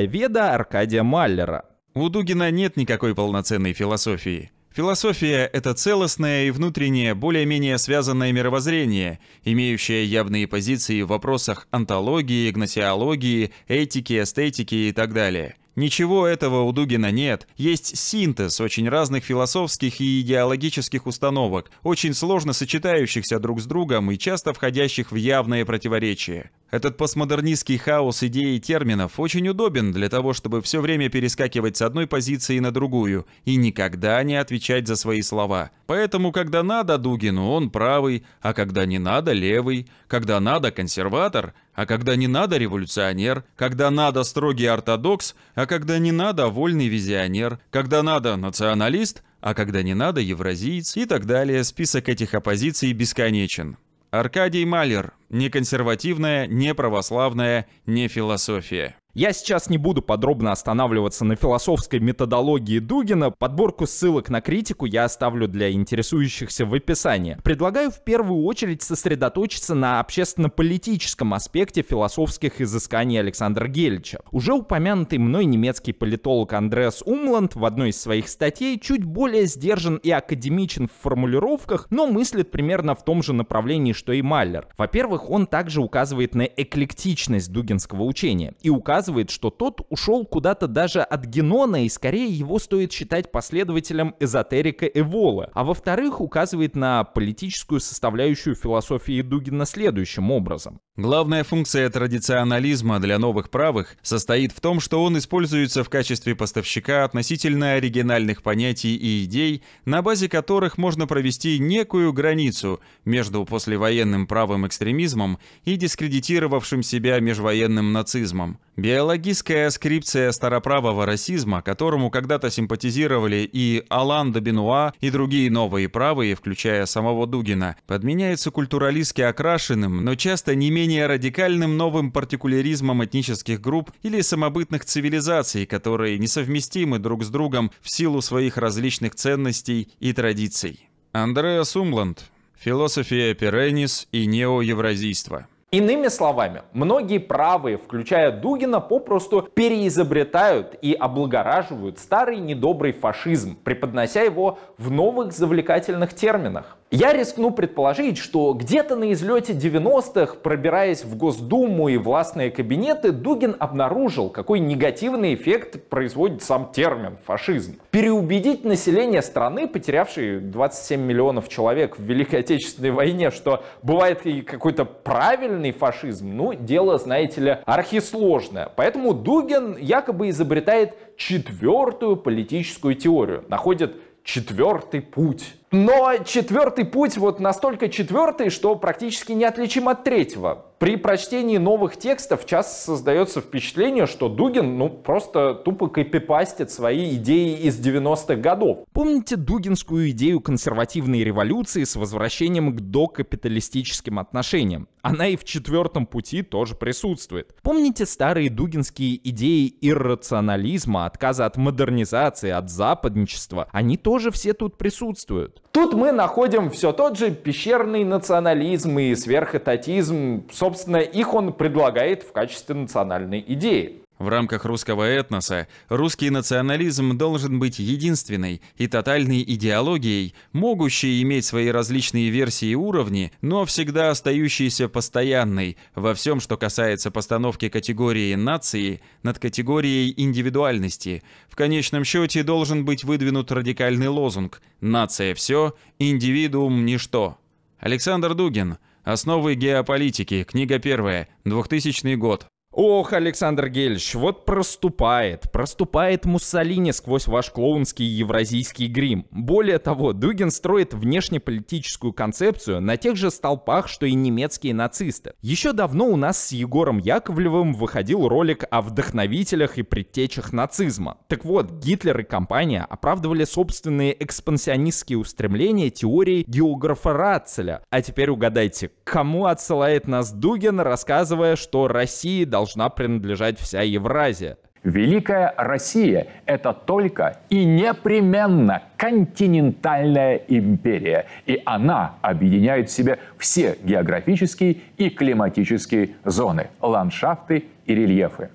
Speaker 1: Аркадия Маллера. У Дугина нет никакой полноценной философии. Философия – это целостное и внутреннее, более-менее связанное мировоззрение, имеющее явные позиции в вопросах онтологии, гносеологии, этики, эстетики и так далее. Ничего этого у Дугина нет, есть синтез очень разных философских и идеологических установок, очень сложно сочетающихся друг с другом и часто входящих в явное противоречие. Этот постмодернистский хаос идей и терминов очень удобен для того, чтобы все время перескакивать с одной позиции на другую и никогда не отвечать за свои слова. Поэтому, когда надо Дугину, он правый, а когда не надо – левый, когда надо – консерватор, а когда не надо – революционер, когда надо – строгий ортодокс, а когда не надо – вольный визионер, когда надо – националист, а когда не надо – евразиец и так далее. Список этих оппозиций бесконечен. Аркадий Малер – не консервативная, не православная, не философия.
Speaker 3: Я сейчас не буду подробно останавливаться на философской методологии Дугина, подборку ссылок на критику я оставлю для интересующихся в описании. Предлагаю в первую очередь сосредоточиться на общественно-политическом аспекте философских изысканий Александра Гельча. Уже упомянутый мной немецкий политолог Андреас Умланд в одной из своих статей чуть более сдержан и академичен в формулировках, но мыслит примерно в том же направлении, что и Маллер. Во-первых, он также указывает на эклектичность дугинского учения и указывает показывает, что тот ушел куда-то даже от Генона, и скорее его стоит считать последователем эзотерика Эвола. А во-вторых, указывает на политическую составляющую философии Дугина следующим образом.
Speaker 1: Главная функция традиционализма для новых правых состоит в том, что он используется в качестве поставщика относительно оригинальных понятий и идей, на базе которых можно провести некую границу между послевоенным правым экстремизмом и дискредитировавшим себя межвоенным нацизмом, Биологистская скрипция староправого расизма, которому когда-то симпатизировали и Алан де Бенуа, и другие новые правые, включая самого Дугина, подменяется культуралистски окрашенным, но часто не менее радикальным новым партикуляризмом этнических групп или самобытных цивилизаций, которые несовместимы друг с другом в силу своих различных ценностей и традиций. Андреас Умланд. Философия Пиренис и неоевразийство.
Speaker 3: Иными словами, многие правые, включая Дугина, попросту переизобретают и облагораживают старый недобрый фашизм, преподнося его в новых завлекательных терминах. Я рискну предположить, что где-то на излете 90-х, пробираясь в Госдуму и властные кабинеты, Дугин обнаружил, какой негативный эффект производит сам термин «фашизм». Переубедить население страны, потерявшей 27 миллионов человек в Великой Отечественной войне, что бывает и какой-то правильный фашизм, ну, дело, знаете ли, архисложное. Поэтому Дугин якобы изобретает четвертую политическую теорию, находит четвертый путь но ну, а четвертый путь вот настолько четвертый, что практически неотличим от третьего. При прочтении новых текстов часто создается впечатление, что Дугин ну просто тупо копипастит свои идеи из 90-х годов. Помните дугинскую идею консервативной революции с возвращением к докапиталистическим отношениям? Она и в четвертом пути тоже присутствует. Помните старые дугинские идеи иррационализма, отказа от модернизации, от западничества? Они тоже все тут присутствуют. Тут мы находим все тот же пещерный национализм
Speaker 1: и сверхэтатизм. Собственно, их он предлагает в качестве национальной идеи. В рамках русского этноса русский национализм должен быть единственной и тотальной идеологией, могущей иметь свои различные версии и уровни, но всегда остающейся постоянной во всем, что касается постановки категории нации над категорией индивидуальности. В конечном счете должен быть выдвинут радикальный лозунг «Нация – все, индивидуум – ничто». Александр Дугин. Основы геополитики. Книга первая. 2000 год. Ох, Александр
Speaker 3: Гельш, вот проступает, проступает Муссолини сквозь ваш клоунский евразийский грим. Более того, Дугин строит внешнеполитическую концепцию на тех же столпах, что и немецкие нацисты. Еще давно у нас с Егором Яковлевым выходил ролик о вдохновителях и предтечах нацизма. Так вот, Гитлер и компания оправдывали собственные экспансионистские устремления теорией географа Рацеля. А теперь угадайте, кому отсылает нас Дугин, рассказывая, что Россия должна должна принадлежать вся
Speaker 2: Евразия. Великая Россия – это только и непременно континентальная империя, и она объединяет в себе все географические и климатические зоны, ландшафты и рельефы.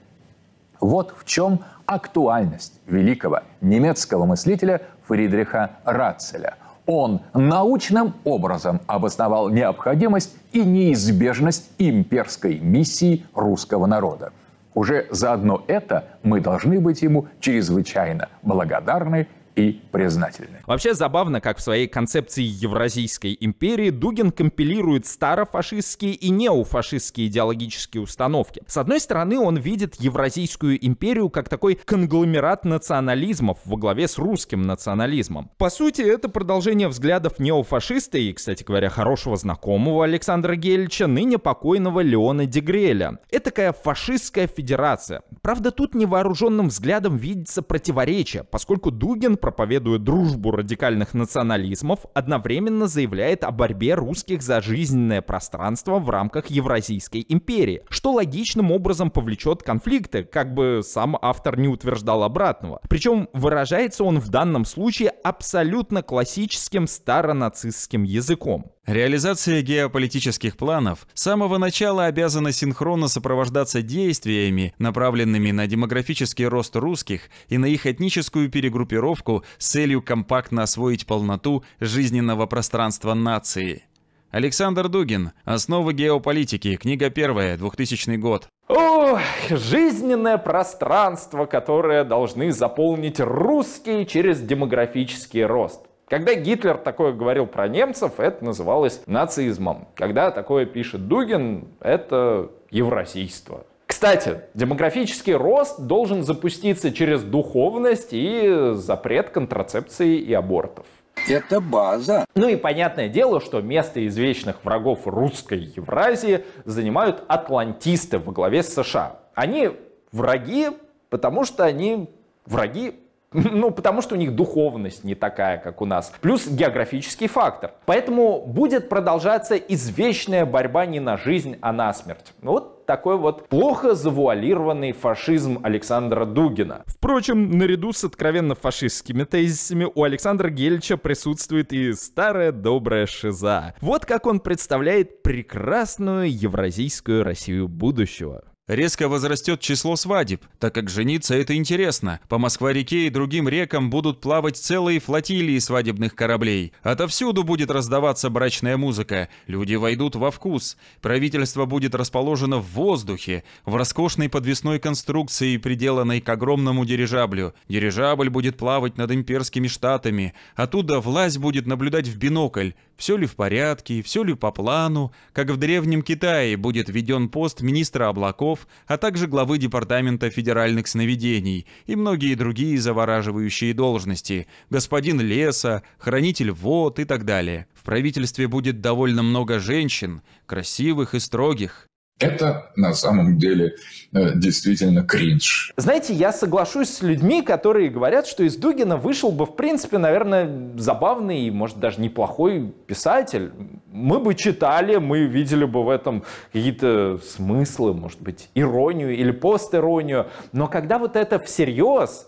Speaker 2: Вот в чем актуальность великого немецкого мыслителя Фридриха Рацеля – он научным образом обосновал необходимость и неизбежность имперской миссии русского народа. Уже за одно это мы должны быть ему чрезвычайно благодарны и признательны.
Speaker 3: Вообще забавно, как в своей концепции Евразийской империи Дугин компилирует старофашистские и неофашистские идеологические установки. С одной стороны, он видит Евразийскую империю как такой конгломерат национализмов во главе с русским национализмом. По сути, это продолжение взглядов неофашиста и, кстати говоря, хорошего знакомого Александра Гельча, ныне покойного Леона Дегреля. Это такая фашистская федерация. Правда, тут невооруженным взглядом видится противоречие, поскольку Дугин проповедуя дружбу радикальных национализмов, одновременно заявляет о борьбе русских за жизненное пространство в рамках Евразийской империи, что логичным образом повлечет конфликты, как бы сам автор не утверждал обратного. Причем выражается он в данном случае
Speaker 1: абсолютно классическим старонацистским языком. Реализация геополитических планов с самого начала обязана синхронно сопровождаться действиями, направленными на демографический рост русских и на их этническую перегруппировку с целью компактно освоить полноту жизненного пространства нации. Александр Дугин. Основы геополитики. Книга первая. 2000 год.
Speaker 3: О, жизненное пространство, которое должны заполнить русские через демографический рост. Когда Гитлер такое говорил про немцев, это называлось нацизмом. Когда такое пишет Дугин, это евразийство. Кстати, демографический рост должен запуститься через духовность и запрет контрацепции и абортов. Это база. Ну и понятное дело, что место извечных врагов русской Евразии занимают атлантисты во главе с США. Они враги, потому что они враги ну, потому что у них духовность не такая, как у нас. Плюс географический фактор. Поэтому будет продолжаться извечная борьба не на жизнь, а на смерть. Вот такой вот плохо завуалированный фашизм Александра Дугина. Впрочем, наряду с откровенно фашистскими тезисами у Александра Гельча присутствует и старая добрая шиза. Вот как он представляет
Speaker 1: прекрасную евразийскую Россию будущего. Резко возрастет число свадеб, так как жениться это интересно. По Москва-реке и другим рекам будут плавать целые флотилии свадебных кораблей. Отовсюду будет раздаваться брачная музыка. Люди войдут во вкус. Правительство будет расположено в воздухе, в роскошной подвесной конструкции, приделанной к огромному дирижаблю. Дирижабль будет плавать над имперскими штатами. Оттуда власть будет наблюдать в бинокль все ли в порядке, все ли по плану, как в Древнем Китае будет введен пост министра облаков, а также главы Департамента федеральных сновидений и многие другие завораживающие должности, господин леса, хранитель вод и так далее. В правительстве будет довольно много женщин, красивых и строгих.
Speaker 2: Это на самом деле э, действительно кринж.
Speaker 3: Знаете, я соглашусь с людьми, которые говорят, что из Дугина вышел бы, в принципе, наверное, забавный и, может, даже неплохой писатель. Мы бы читали, мы видели бы в этом какие-то смыслы, может быть, иронию или постиронию. Но когда вот это всерьез,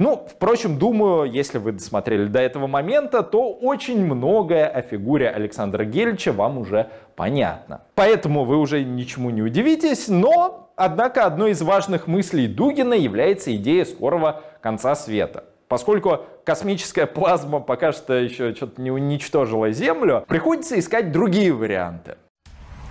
Speaker 3: ну, впрочем, думаю, если вы досмотрели до этого момента, то очень многое о фигуре Александра Гельча вам уже понятно. Поэтому вы уже ничему не удивитесь, но, однако, одной из важных мыслей Дугина является идея скорого конца света. Поскольку космическая плазма пока что еще что-то не уничтожила Землю, приходится искать другие варианты.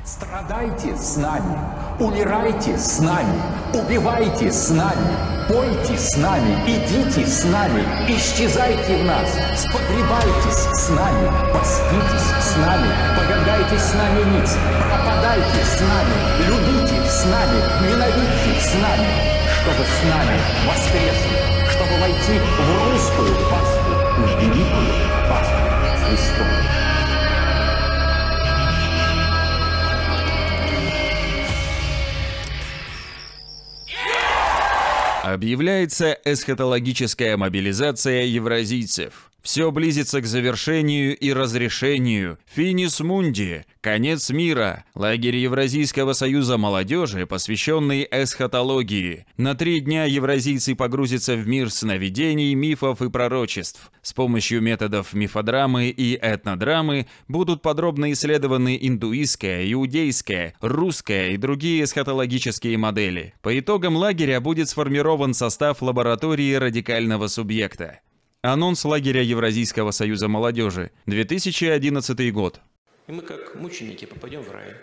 Speaker 2: Страдайте с нами, умирайте с нами, убивайте с нами, пойте с нами, идите с нами, исчезайте в нас, спогребайтесь с нами, поститесь с нами, погадайте с нами ниц, пропадайте с нами, любите с нами, ненавидьте с нами, чтобы с нами воскресли, чтобы войти в русскую Пасху, в великую Пасху Христову.
Speaker 1: Объявляется эсхатологическая мобилизация евразийцев – все близится к завершению и разрешению. Финис Мунди, конец мира, лагерь Евразийского союза молодежи, посвященный эсхатологии. На три дня евразийцы погрузятся в мир сновидений, мифов и пророчеств. С помощью методов мифодрамы и этнодрамы будут подробно исследованы индуистская, иудейская, русская и другие эсхатологические модели. По итогам лагеря будет сформирован состав лаборатории радикального субъекта. Анонс лагеря Евразийского союза молодежи, 2011 год.
Speaker 4: И мы как мученики попадем в рай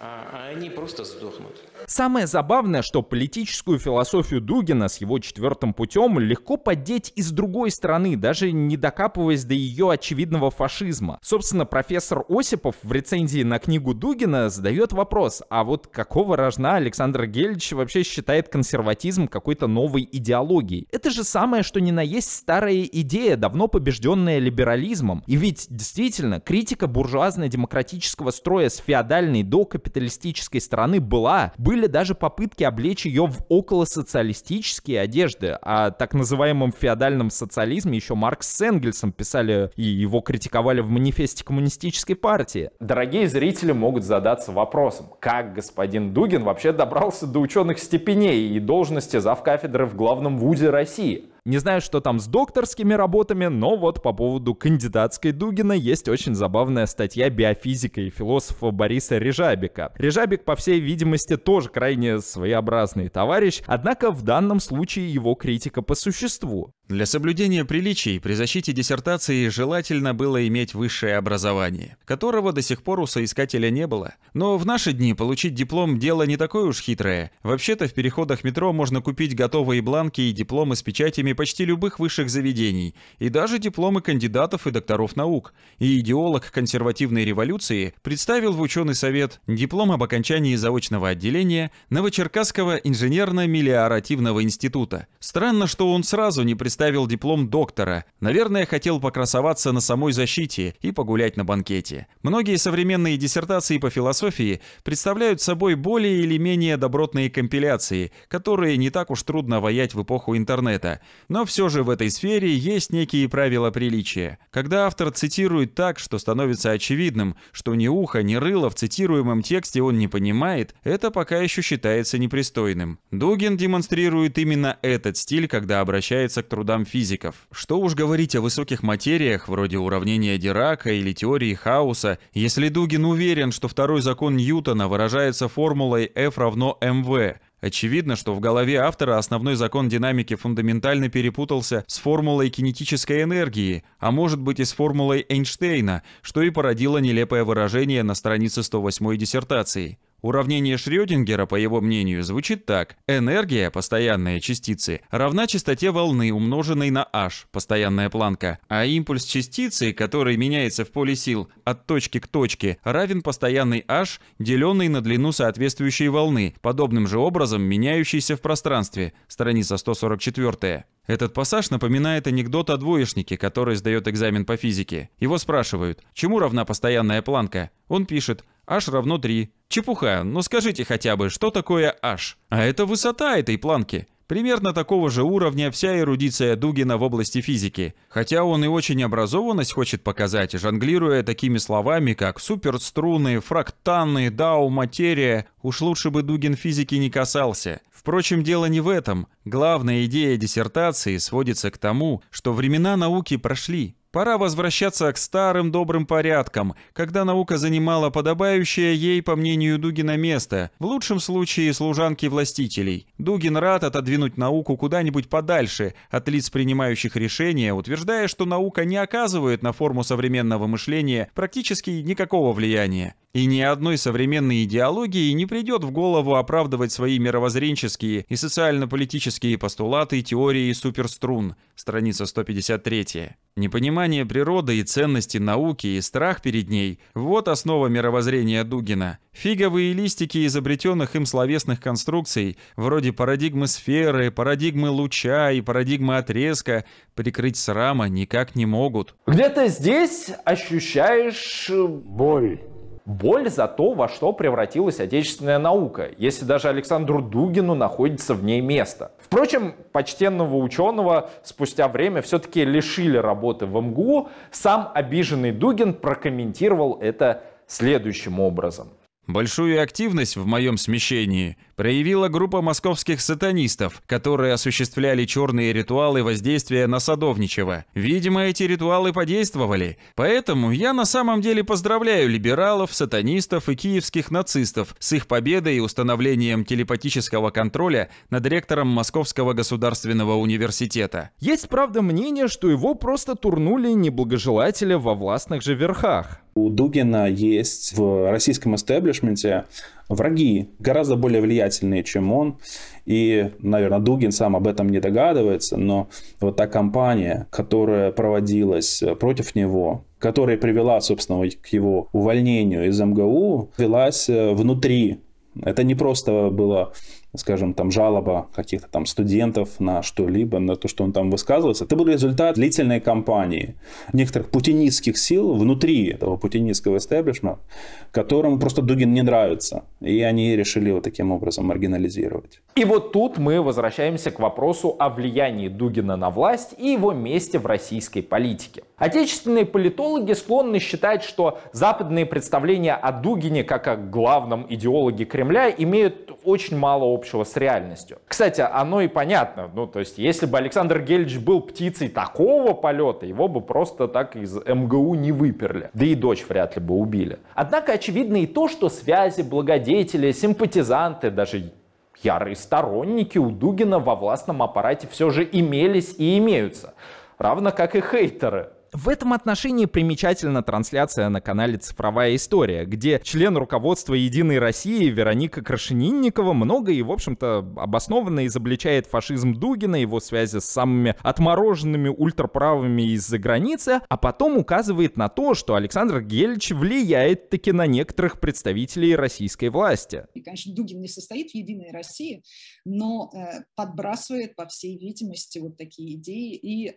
Speaker 4: а они просто сдохнут.
Speaker 3: Самое забавное, что политическую философию Дугина с его четвертым путем легко поддеть и с другой стороны, даже не докапываясь до ее очевидного фашизма. Собственно, профессор Осипов в рецензии на книгу Дугина задает вопрос, а вот какого рожна Александр Гельевич вообще считает консерватизм какой-то новой идеологией? Это же самое, что ни на есть старая идея, давно побежденная либерализмом. И ведь действительно, критика буржуазно-демократического строя с феодальной докапитализмом капиталистической страны была, были даже попытки облечь ее в околосоциалистические одежды. О а так называемом феодальном социализме еще Маркс с Энгельсом писали и его критиковали в манифесте коммунистической партии. Дорогие зрители могут задаться вопросом, как господин Дугин вообще добрался до ученых степеней и должности зав кафедры в главном вузе России? Не знаю, что там с докторскими работами, но вот по поводу кандидатской Дугина есть очень забавная статья биофизика и философа Бориса Режабика. Режабик, по всей видимости, тоже крайне своеобразный товарищ,
Speaker 1: однако в данном случае его критика по существу. Для соблюдения приличий при защите диссертации желательно было иметь высшее образование, которого до сих пор у соискателя не было. Но в наши дни получить диплом – дело не такое уж хитрое. Вообще-то в переходах метро можно купить готовые бланки и дипломы с печатями почти любых высших заведений, и даже дипломы кандидатов и докторов наук. И идеолог консервативной революции представил в ученый совет диплом об окончании заочного отделения Новочеркасского инженерно-мелиоративного института. Странно, что он сразу не представил представил диплом доктора. Наверное, хотел покрасоваться на самой защите и погулять на банкете. Многие современные диссертации по философии представляют собой более или менее добротные компиляции, которые не так уж трудно воять в эпоху интернета. Но все же в этой сфере есть некие правила приличия. Когда автор цитирует так, что становится очевидным, что ни ухо, ни рыло в цитируемом тексте он не понимает, это пока еще считается непристойным. Дугин демонстрирует именно этот стиль, когда обращается к труду трудам физиков. Что уж говорить о высоких материях, вроде уравнения Дирака или теории хаоса, если Дугин уверен, что второй закон Ньютона выражается формулой F равно mv, Очевидно, что в голове автора основной закон динамики фундаментально перепутался с формулой кинетической энергии, а может быть и с формулой Эйнштейна, что и породило нелепое выражение на странице 108 диссертации. Уравнение Шрёдингера, по его мнению, звучит так. Энергия, постоянные частицы, равна частоте волны, умноженной на h, постоянная планка, а импульс частицы, который меняется в поле сил от точки к точке, равен постоянной h, деленной на длину соответствующей волны, подобным же образом меняющейся в пространстве, страница 144. Этот пассаж напоминает анекдот о двоечнике, который сдает экзамен по физике. Его спрашивают, чему равна постоянная планка? Он пишет, h равно 3. Чепуха, но ну скажите хотя бы, что такое h? А это высота этой планки. Примерно такого же уровня вся эрудиция Дугина в области физики. Хотя он и очень образованность хочет показать, жонглируя такими словами, как суперструны, фрактаны, дау, материя. Уж лучше бы Дугин физики не касался. Впрочем, дело не в этом. Главная идея диссертации сводится к тому, что времена науки прошли. Пора возвращаться к старым добрым порядкам, когда наука занимала подобающее ей, по мнению Дугина, место, в лучшем случае служанки властителей. Дугин рад отодвинуть науку куда-нибудь подальше от лиц, принимающих решения, утверждая, что наука не оказывает на форму современного мышления практически никакого влияния. И ни одной современной идеологии не придет в голову оправдывать свои мировоззренческие и социально-политические постулаты теории суперструн, страница 153. Непонимание природы и ценности науки и страх перед ней – вот основа мировоззрения Дугина. Фиговые листики изобретенных им словесных конструкций, вроде парадигмы сферы, парадигмы луча и парадигмы отрезка, прикрыть срама никак не могут.
Speaker 3: Где-то здесь ощущаешь боль боль за то, во что превратилась отечественная наука, если даже Александру Дугину находится в ней место. Впрочем, почтенного ученого спустя время все-таки лишили работы в МГУ. Сам обиженный Дугин прокомментировал это следующим
Speaker 1: образом. Большую активность в моем смещении – проявила группа московских сатанистов, которые осуществляли черные ритуалы воздействия на Садовничева. Видимо, эти ритуалы подействовали. Поэтому я на самом деле поздравляю либералов, сатанистов и киевских нацистов с их победой и установлением телепатического контроля над ректором Московского государственного университета.
Speaker 3: Есть, правда, мнение, что его просто
Speaker 4: турнули неблагожелателя во властных же верхах. У Дугина есть в российском истеблишменте враги гораздо более влиятельные, чем он. И, наверное, Дугин сам об этом не догадывается, но вот та кампания, которая проводилась э, против него, которая привела, собственно, к его увольнению из МГУ, велась э, внутри это не просто было скажем, там жалоба каких-то там студентов на что-либо, на то, что он там высказывается. Это был результат длительной кампании некоторых путинистских сил внутри этого путинистского истеблишмента, которому просто Дугин не нравится. И они решили его таким образом маргинализировать.
Speaker 3: И вот тут мы возвращаемся к вопросу о влиянии Дугина на власть и его месте в российской политике. Отечественные политологи склонны считать, что западные представления о Дугине как о главном идеологе Кремля имеют очень мало общего общего с реальностью. Кстати, оно и понятно. Ну, то есть, если бы Александр Гельдж был птицей такого полета, его бы просто так из МГУ не выперли. Да и дочь вряд ли бы убили. Однако очевидно и то, что связи, благодетели, симпатизанты, даже ярые сторонники у Дугина во властном аппарате все же имелись и имеются. Равно как и хейтеры, в этом отношении примечательна трансляция на канале «Цифровая история», где член руководства «Единой России» Вероника Крашенинникова много и, в общем-то, обоснованно изобличает фашизм Дугина, его связи с самыми отмороженными ультраправыми из-за границы, а потом указывает на то, что Александр Гельч влияет таки на некоторых представителей российской власти.
Speaker 4: И, конечно, Дугин не состоит в «Единой России», но э, подбрасывает, по всей видимости, вот такие идеи и э,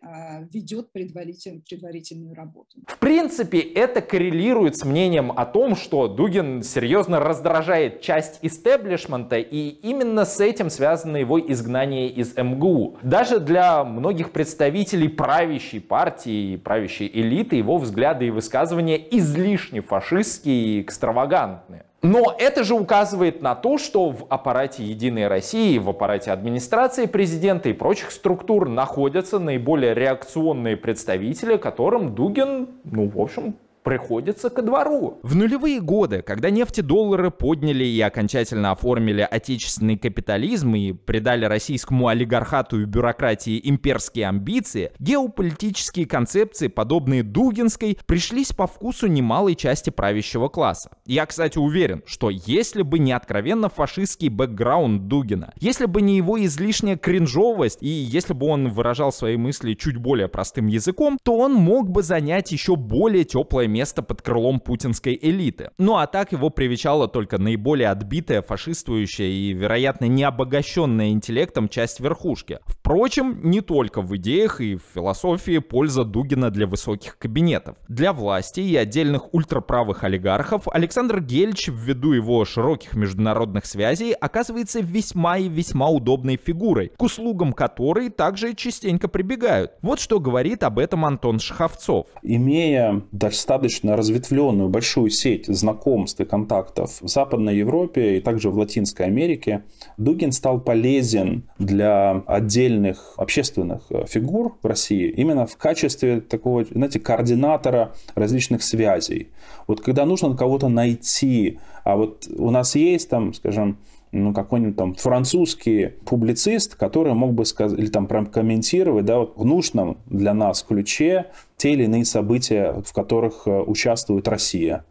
Speaker 4: ведет предварительно предварительную работу.
Speaker 3: В принципе, это коррелирует с мнением о том, что Дугин серьезно раздражает часть истеблишмента, и именно с этим связано его изгнание из МГУ. Даже для многих представителей правящей партии и правящей элиты его взгляды и высказывания излишне фашистские и экстравагантные. Но это же указывает на то, что в аппарате «Единой России», в аппарате администрации президента и прочих структур находятся наиболее реакционные представители, которым Дугин, ну, в общем, приходится ко двору. В нулевые годы, когда нефтедоллары подняли и окончательно оформили отечественный капитализм и придали российскому олигархату и бюрократии имперские амбиции, геополитические концепции, подобные Дугинской, пришлись по вкусу немалой части правящего класса. Я, кстати, уверен, что если бы не откровенно фашистский бэкграунд Дугина, если бы не его излишняя кринжовость и если бы он выражал свои мысли чуть более простым языком, то он мог бы занять еще более теплое место под крылом путинской элиты. Ну а так его привечала только наиболее отбитая, фашистующая и, вероятно, не обогащенная интеллектом часть верхушки. Впрочем, не только в идеях и в философии польза Дугина для высоких кабинетов. Для власти и отдельных ультраправых олигархов Александр Гельч, ввиду его широких международных связей, оказывается весьма и весьма удобной
Speaker 4: фигурой, к услугам которой также частенько прибегают. Вот что говорит об этом Антон Шховцов. Имея достаточно достаточно разветвленную большую сеть знакомств и контактов в Западной Европе и также в Латинской Америке, Дугин стал полезен для отдельных общественных э, фигур в России именно в качестве такого, знаете, координатора различных связей. Вот когда нужно кого-то найти, а вот у нас есть там, скажем, ну, какой-нибудь там французский публицист, который мог бы сказать, или там прям комментировать, да, вот в нужном для нас ключе те или иные события, в которых э, участвует Россия.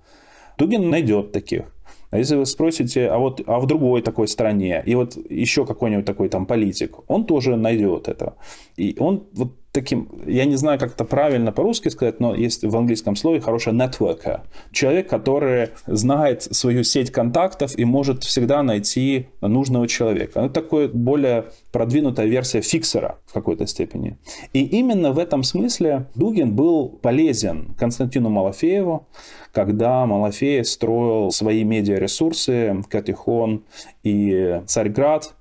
Speaker 4: Дугин найдет таких. А если вы спросите, а вот а в другой такой стране, и вот еще какой-нибудь такой там политик, он тоже найдет это. И он вот таким, я не знаю, как это правильно по-русски сказать, но есть в английском слове хорошая networker. Человек, который знает свою сеть контактов и может всегда найти нужного человека. Это такое более продвинутая версия фиксера в какой-то степени. И именно в этом смысле Дугин был полезен Константину Малафееву, когда Малафеев строил свои медиаресурсы «Катихон» и «Царьград»,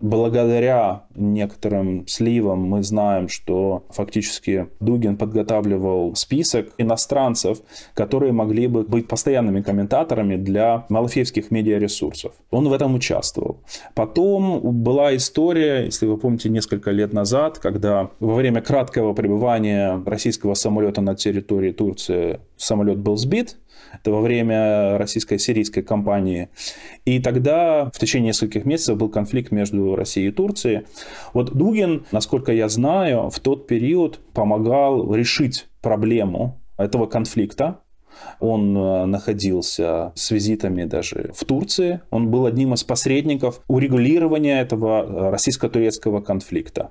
Speaker 4: Благодаря некоторым сливам мы знаем, что фактически Дугин подготавливал список иностранцев, которые могли бы быть постоянными комментаторами для малофеевских медиаресурсов. Он в этом участвовал. Потом была история, если вы помните, несколько лет назад, когда во время краткого пребывания российского самолета на территории Турции самолет был сбит, это во время российско-сирийской кампании. И тогда в течение нескольких месяцев был конфликт между Россией и Турцией. Вот Дугин, насколько я знаю, в тот период помогал решить проблему этого конфликта, он э, находился с визитами даже в Турции. Он был одним из посредников урегулирования этого э, российско-турецкого конфликта.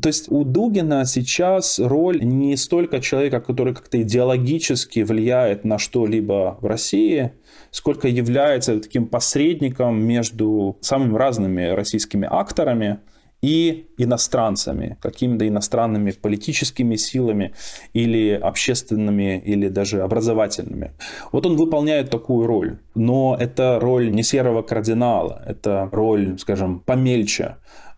Speaker 4: То есть у Дугина сейчас роль не столько человека, который как-то идеологически влияет на что-либо в России, сколько является таким посредником между самыми разными российскими акторами, и иностранцами, какими-то иностранными политическими силами или общественными, или даже образовательными. Вот он выполняет такую роль, но это роль не серого кардинала, это роль, скажем, помельче,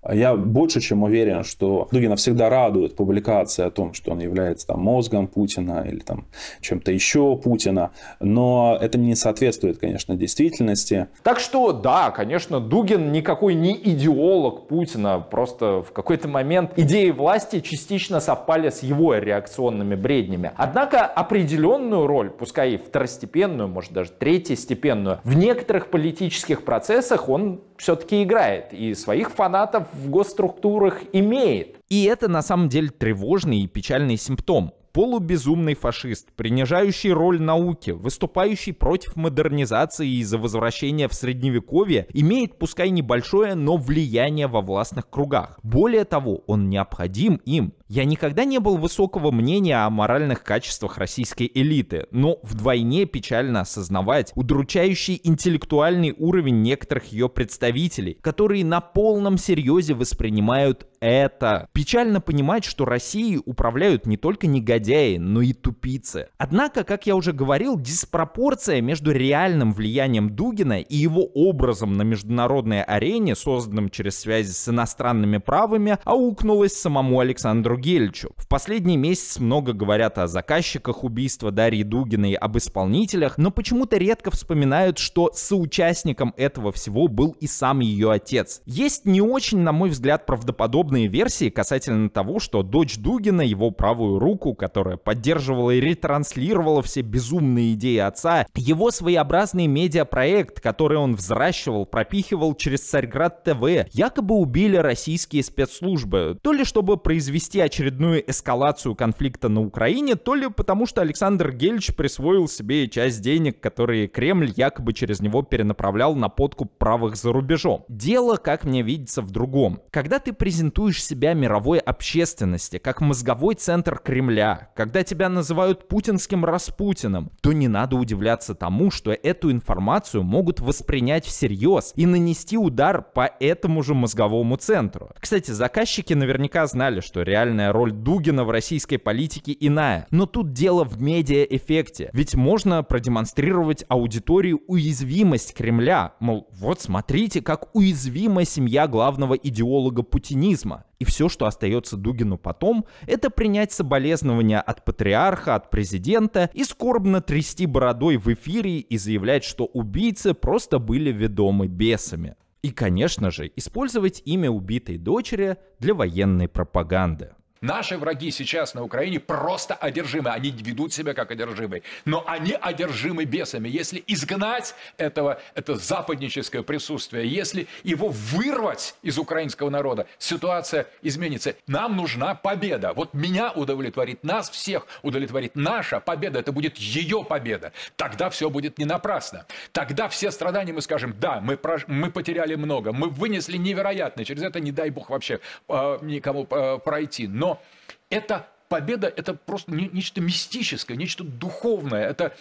Speaker 4: а я больше чем уверен, что Дугина всегда радует публикации о том, что он является там, мозгом Путина или там, чем-то еще Путина, но это не соответствует, конечно, действительности.
Speaker 3: Так что да, конечно, Дугин никакой не идеолог Путина, просто в какой-то момент идеи власти частично совпали с его реакционными бреднями. Однако определенную роль, пускай и второстепенную, может даже третьестепенную, в некоторых политических процессах он все-таки играет. И своих фанатов в госструктурах имеет. И это на самом деле тревожный и печальный симптом. Полубезумный фашист, принижающий роль науки, выступающий против модернизации из за возвращения в средневековье, имеет пускай небольшое, но влияние во властных кругах. Более того, он необходим им. Я никогда не был высокого мнения о моральных качествах российской элиты, но вдвойне печально осознавать удручающий интеллектуальный уровень некоторых ее представителей, которые на полном серьезе воспринимают это. Печально понимать, что Россией управляют не только негодяи, но и тупицы. Однако, как я уже говорил, диспропорция между реальным влиянием Дугина и его образом на международной арене, созданным через связи с иностранными правами, аукнулась самому Александру Владимиру В последний месяц много говорят о заказчиках убийства Дарьи Дугиной, об исполнителях, но почему-то редко вспоминают, что соучастником этого всего был и сам ее отец. Есть не очень, на мой взгляд, правдоподобные версии касательно того, что дочь Дугина, его правую руку, которая поддерживала и ретранслировала все безумные идеи отца, его своеобразный медиапроект, который он взращивал, пропихивал через Царьград ТВ, якобы убили российские спецслужбы, то ли чтобы произвести очередную эскалацию конфликта на Украине, то ли потому, что Александр Гельч присвоил себе часть денег, которые Кремль якобы через него перенаправлял на подкуп правых за рубежом. Дело, как мне видится, в другом. Когда ты презентуешь себя мировой общественности, как мозговой центр Кремля, когда тебя называют путинским Распутиным, то не надо удивляться тому, что эту информацию могут воспринять всерьез и нанести удар по этому же мозговому центру. Кстати, заказчики наверняка знали, что реально центральная роль Дугина в российской политике иная. Но тут дело в медиа-эффекте. Ведь можно продемонстрировать аудитории уязвимость Кремля. Мол, вот смотрите, как уязвима семья главного идеолога путинизма. И все, что остается Дугину потом, это принять соболезнования от патриарха, от президента и скорбно трясти бородой в эфире и заявлять, что убийцы просто были ведомы бесами. И, конечно же, использовать имя убитой дочери для военной пропаганды.
Speaker 2: Наши враги сейчас на Украине просто одержимы. Они ведут себя как одержимые. Но они одержимы бесами. Если изгнать этого, это западническое присутствие, если его вырвать из украинского народа, ситуация изменится. Нам нужна победа. Вот меня удовлетворит, нас всех удовлетворит наша победа. Это будет ее победа. Тогда все будет не напрасно. Тогда все страдания мы скажем, да, мы, прож... мы потеряли много, мы вынесли невероятно. Через это, не дай бог, вообще э, никому э, пройти. Но но это победа – это просто нечто мистическое, нечто духовное. Это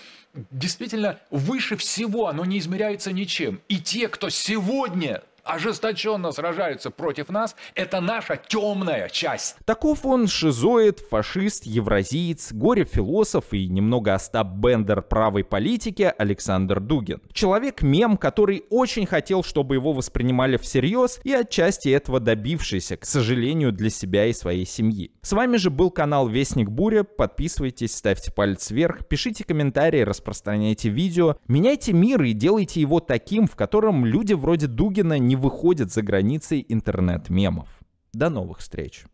Speaker 2: действительно выше всего, оно не измеряется ничем. И те, кто сегодня ожесточенно сражаются против нас, это наша темная часть. Таков он шизоид, фашист, евразиец,
Speaker 3: горе-философ и немного Остап Бендер правой политики Александр Дугин. Человек-мем, который очень хотел, чтобы его воспринимали всерьез и отчасти этого добившийся, к сожалению, для себя и своей семьи. С вами же был канал Вестник Буря. Подписывайтесь, ставьте палец вверх, пишите комментарии, распространяйте видео, меняйте мир и делайте его таким, в котором люди вроде Дугина не Выходят за границей интернет-мемов.
Speaker 2: До новых встреч!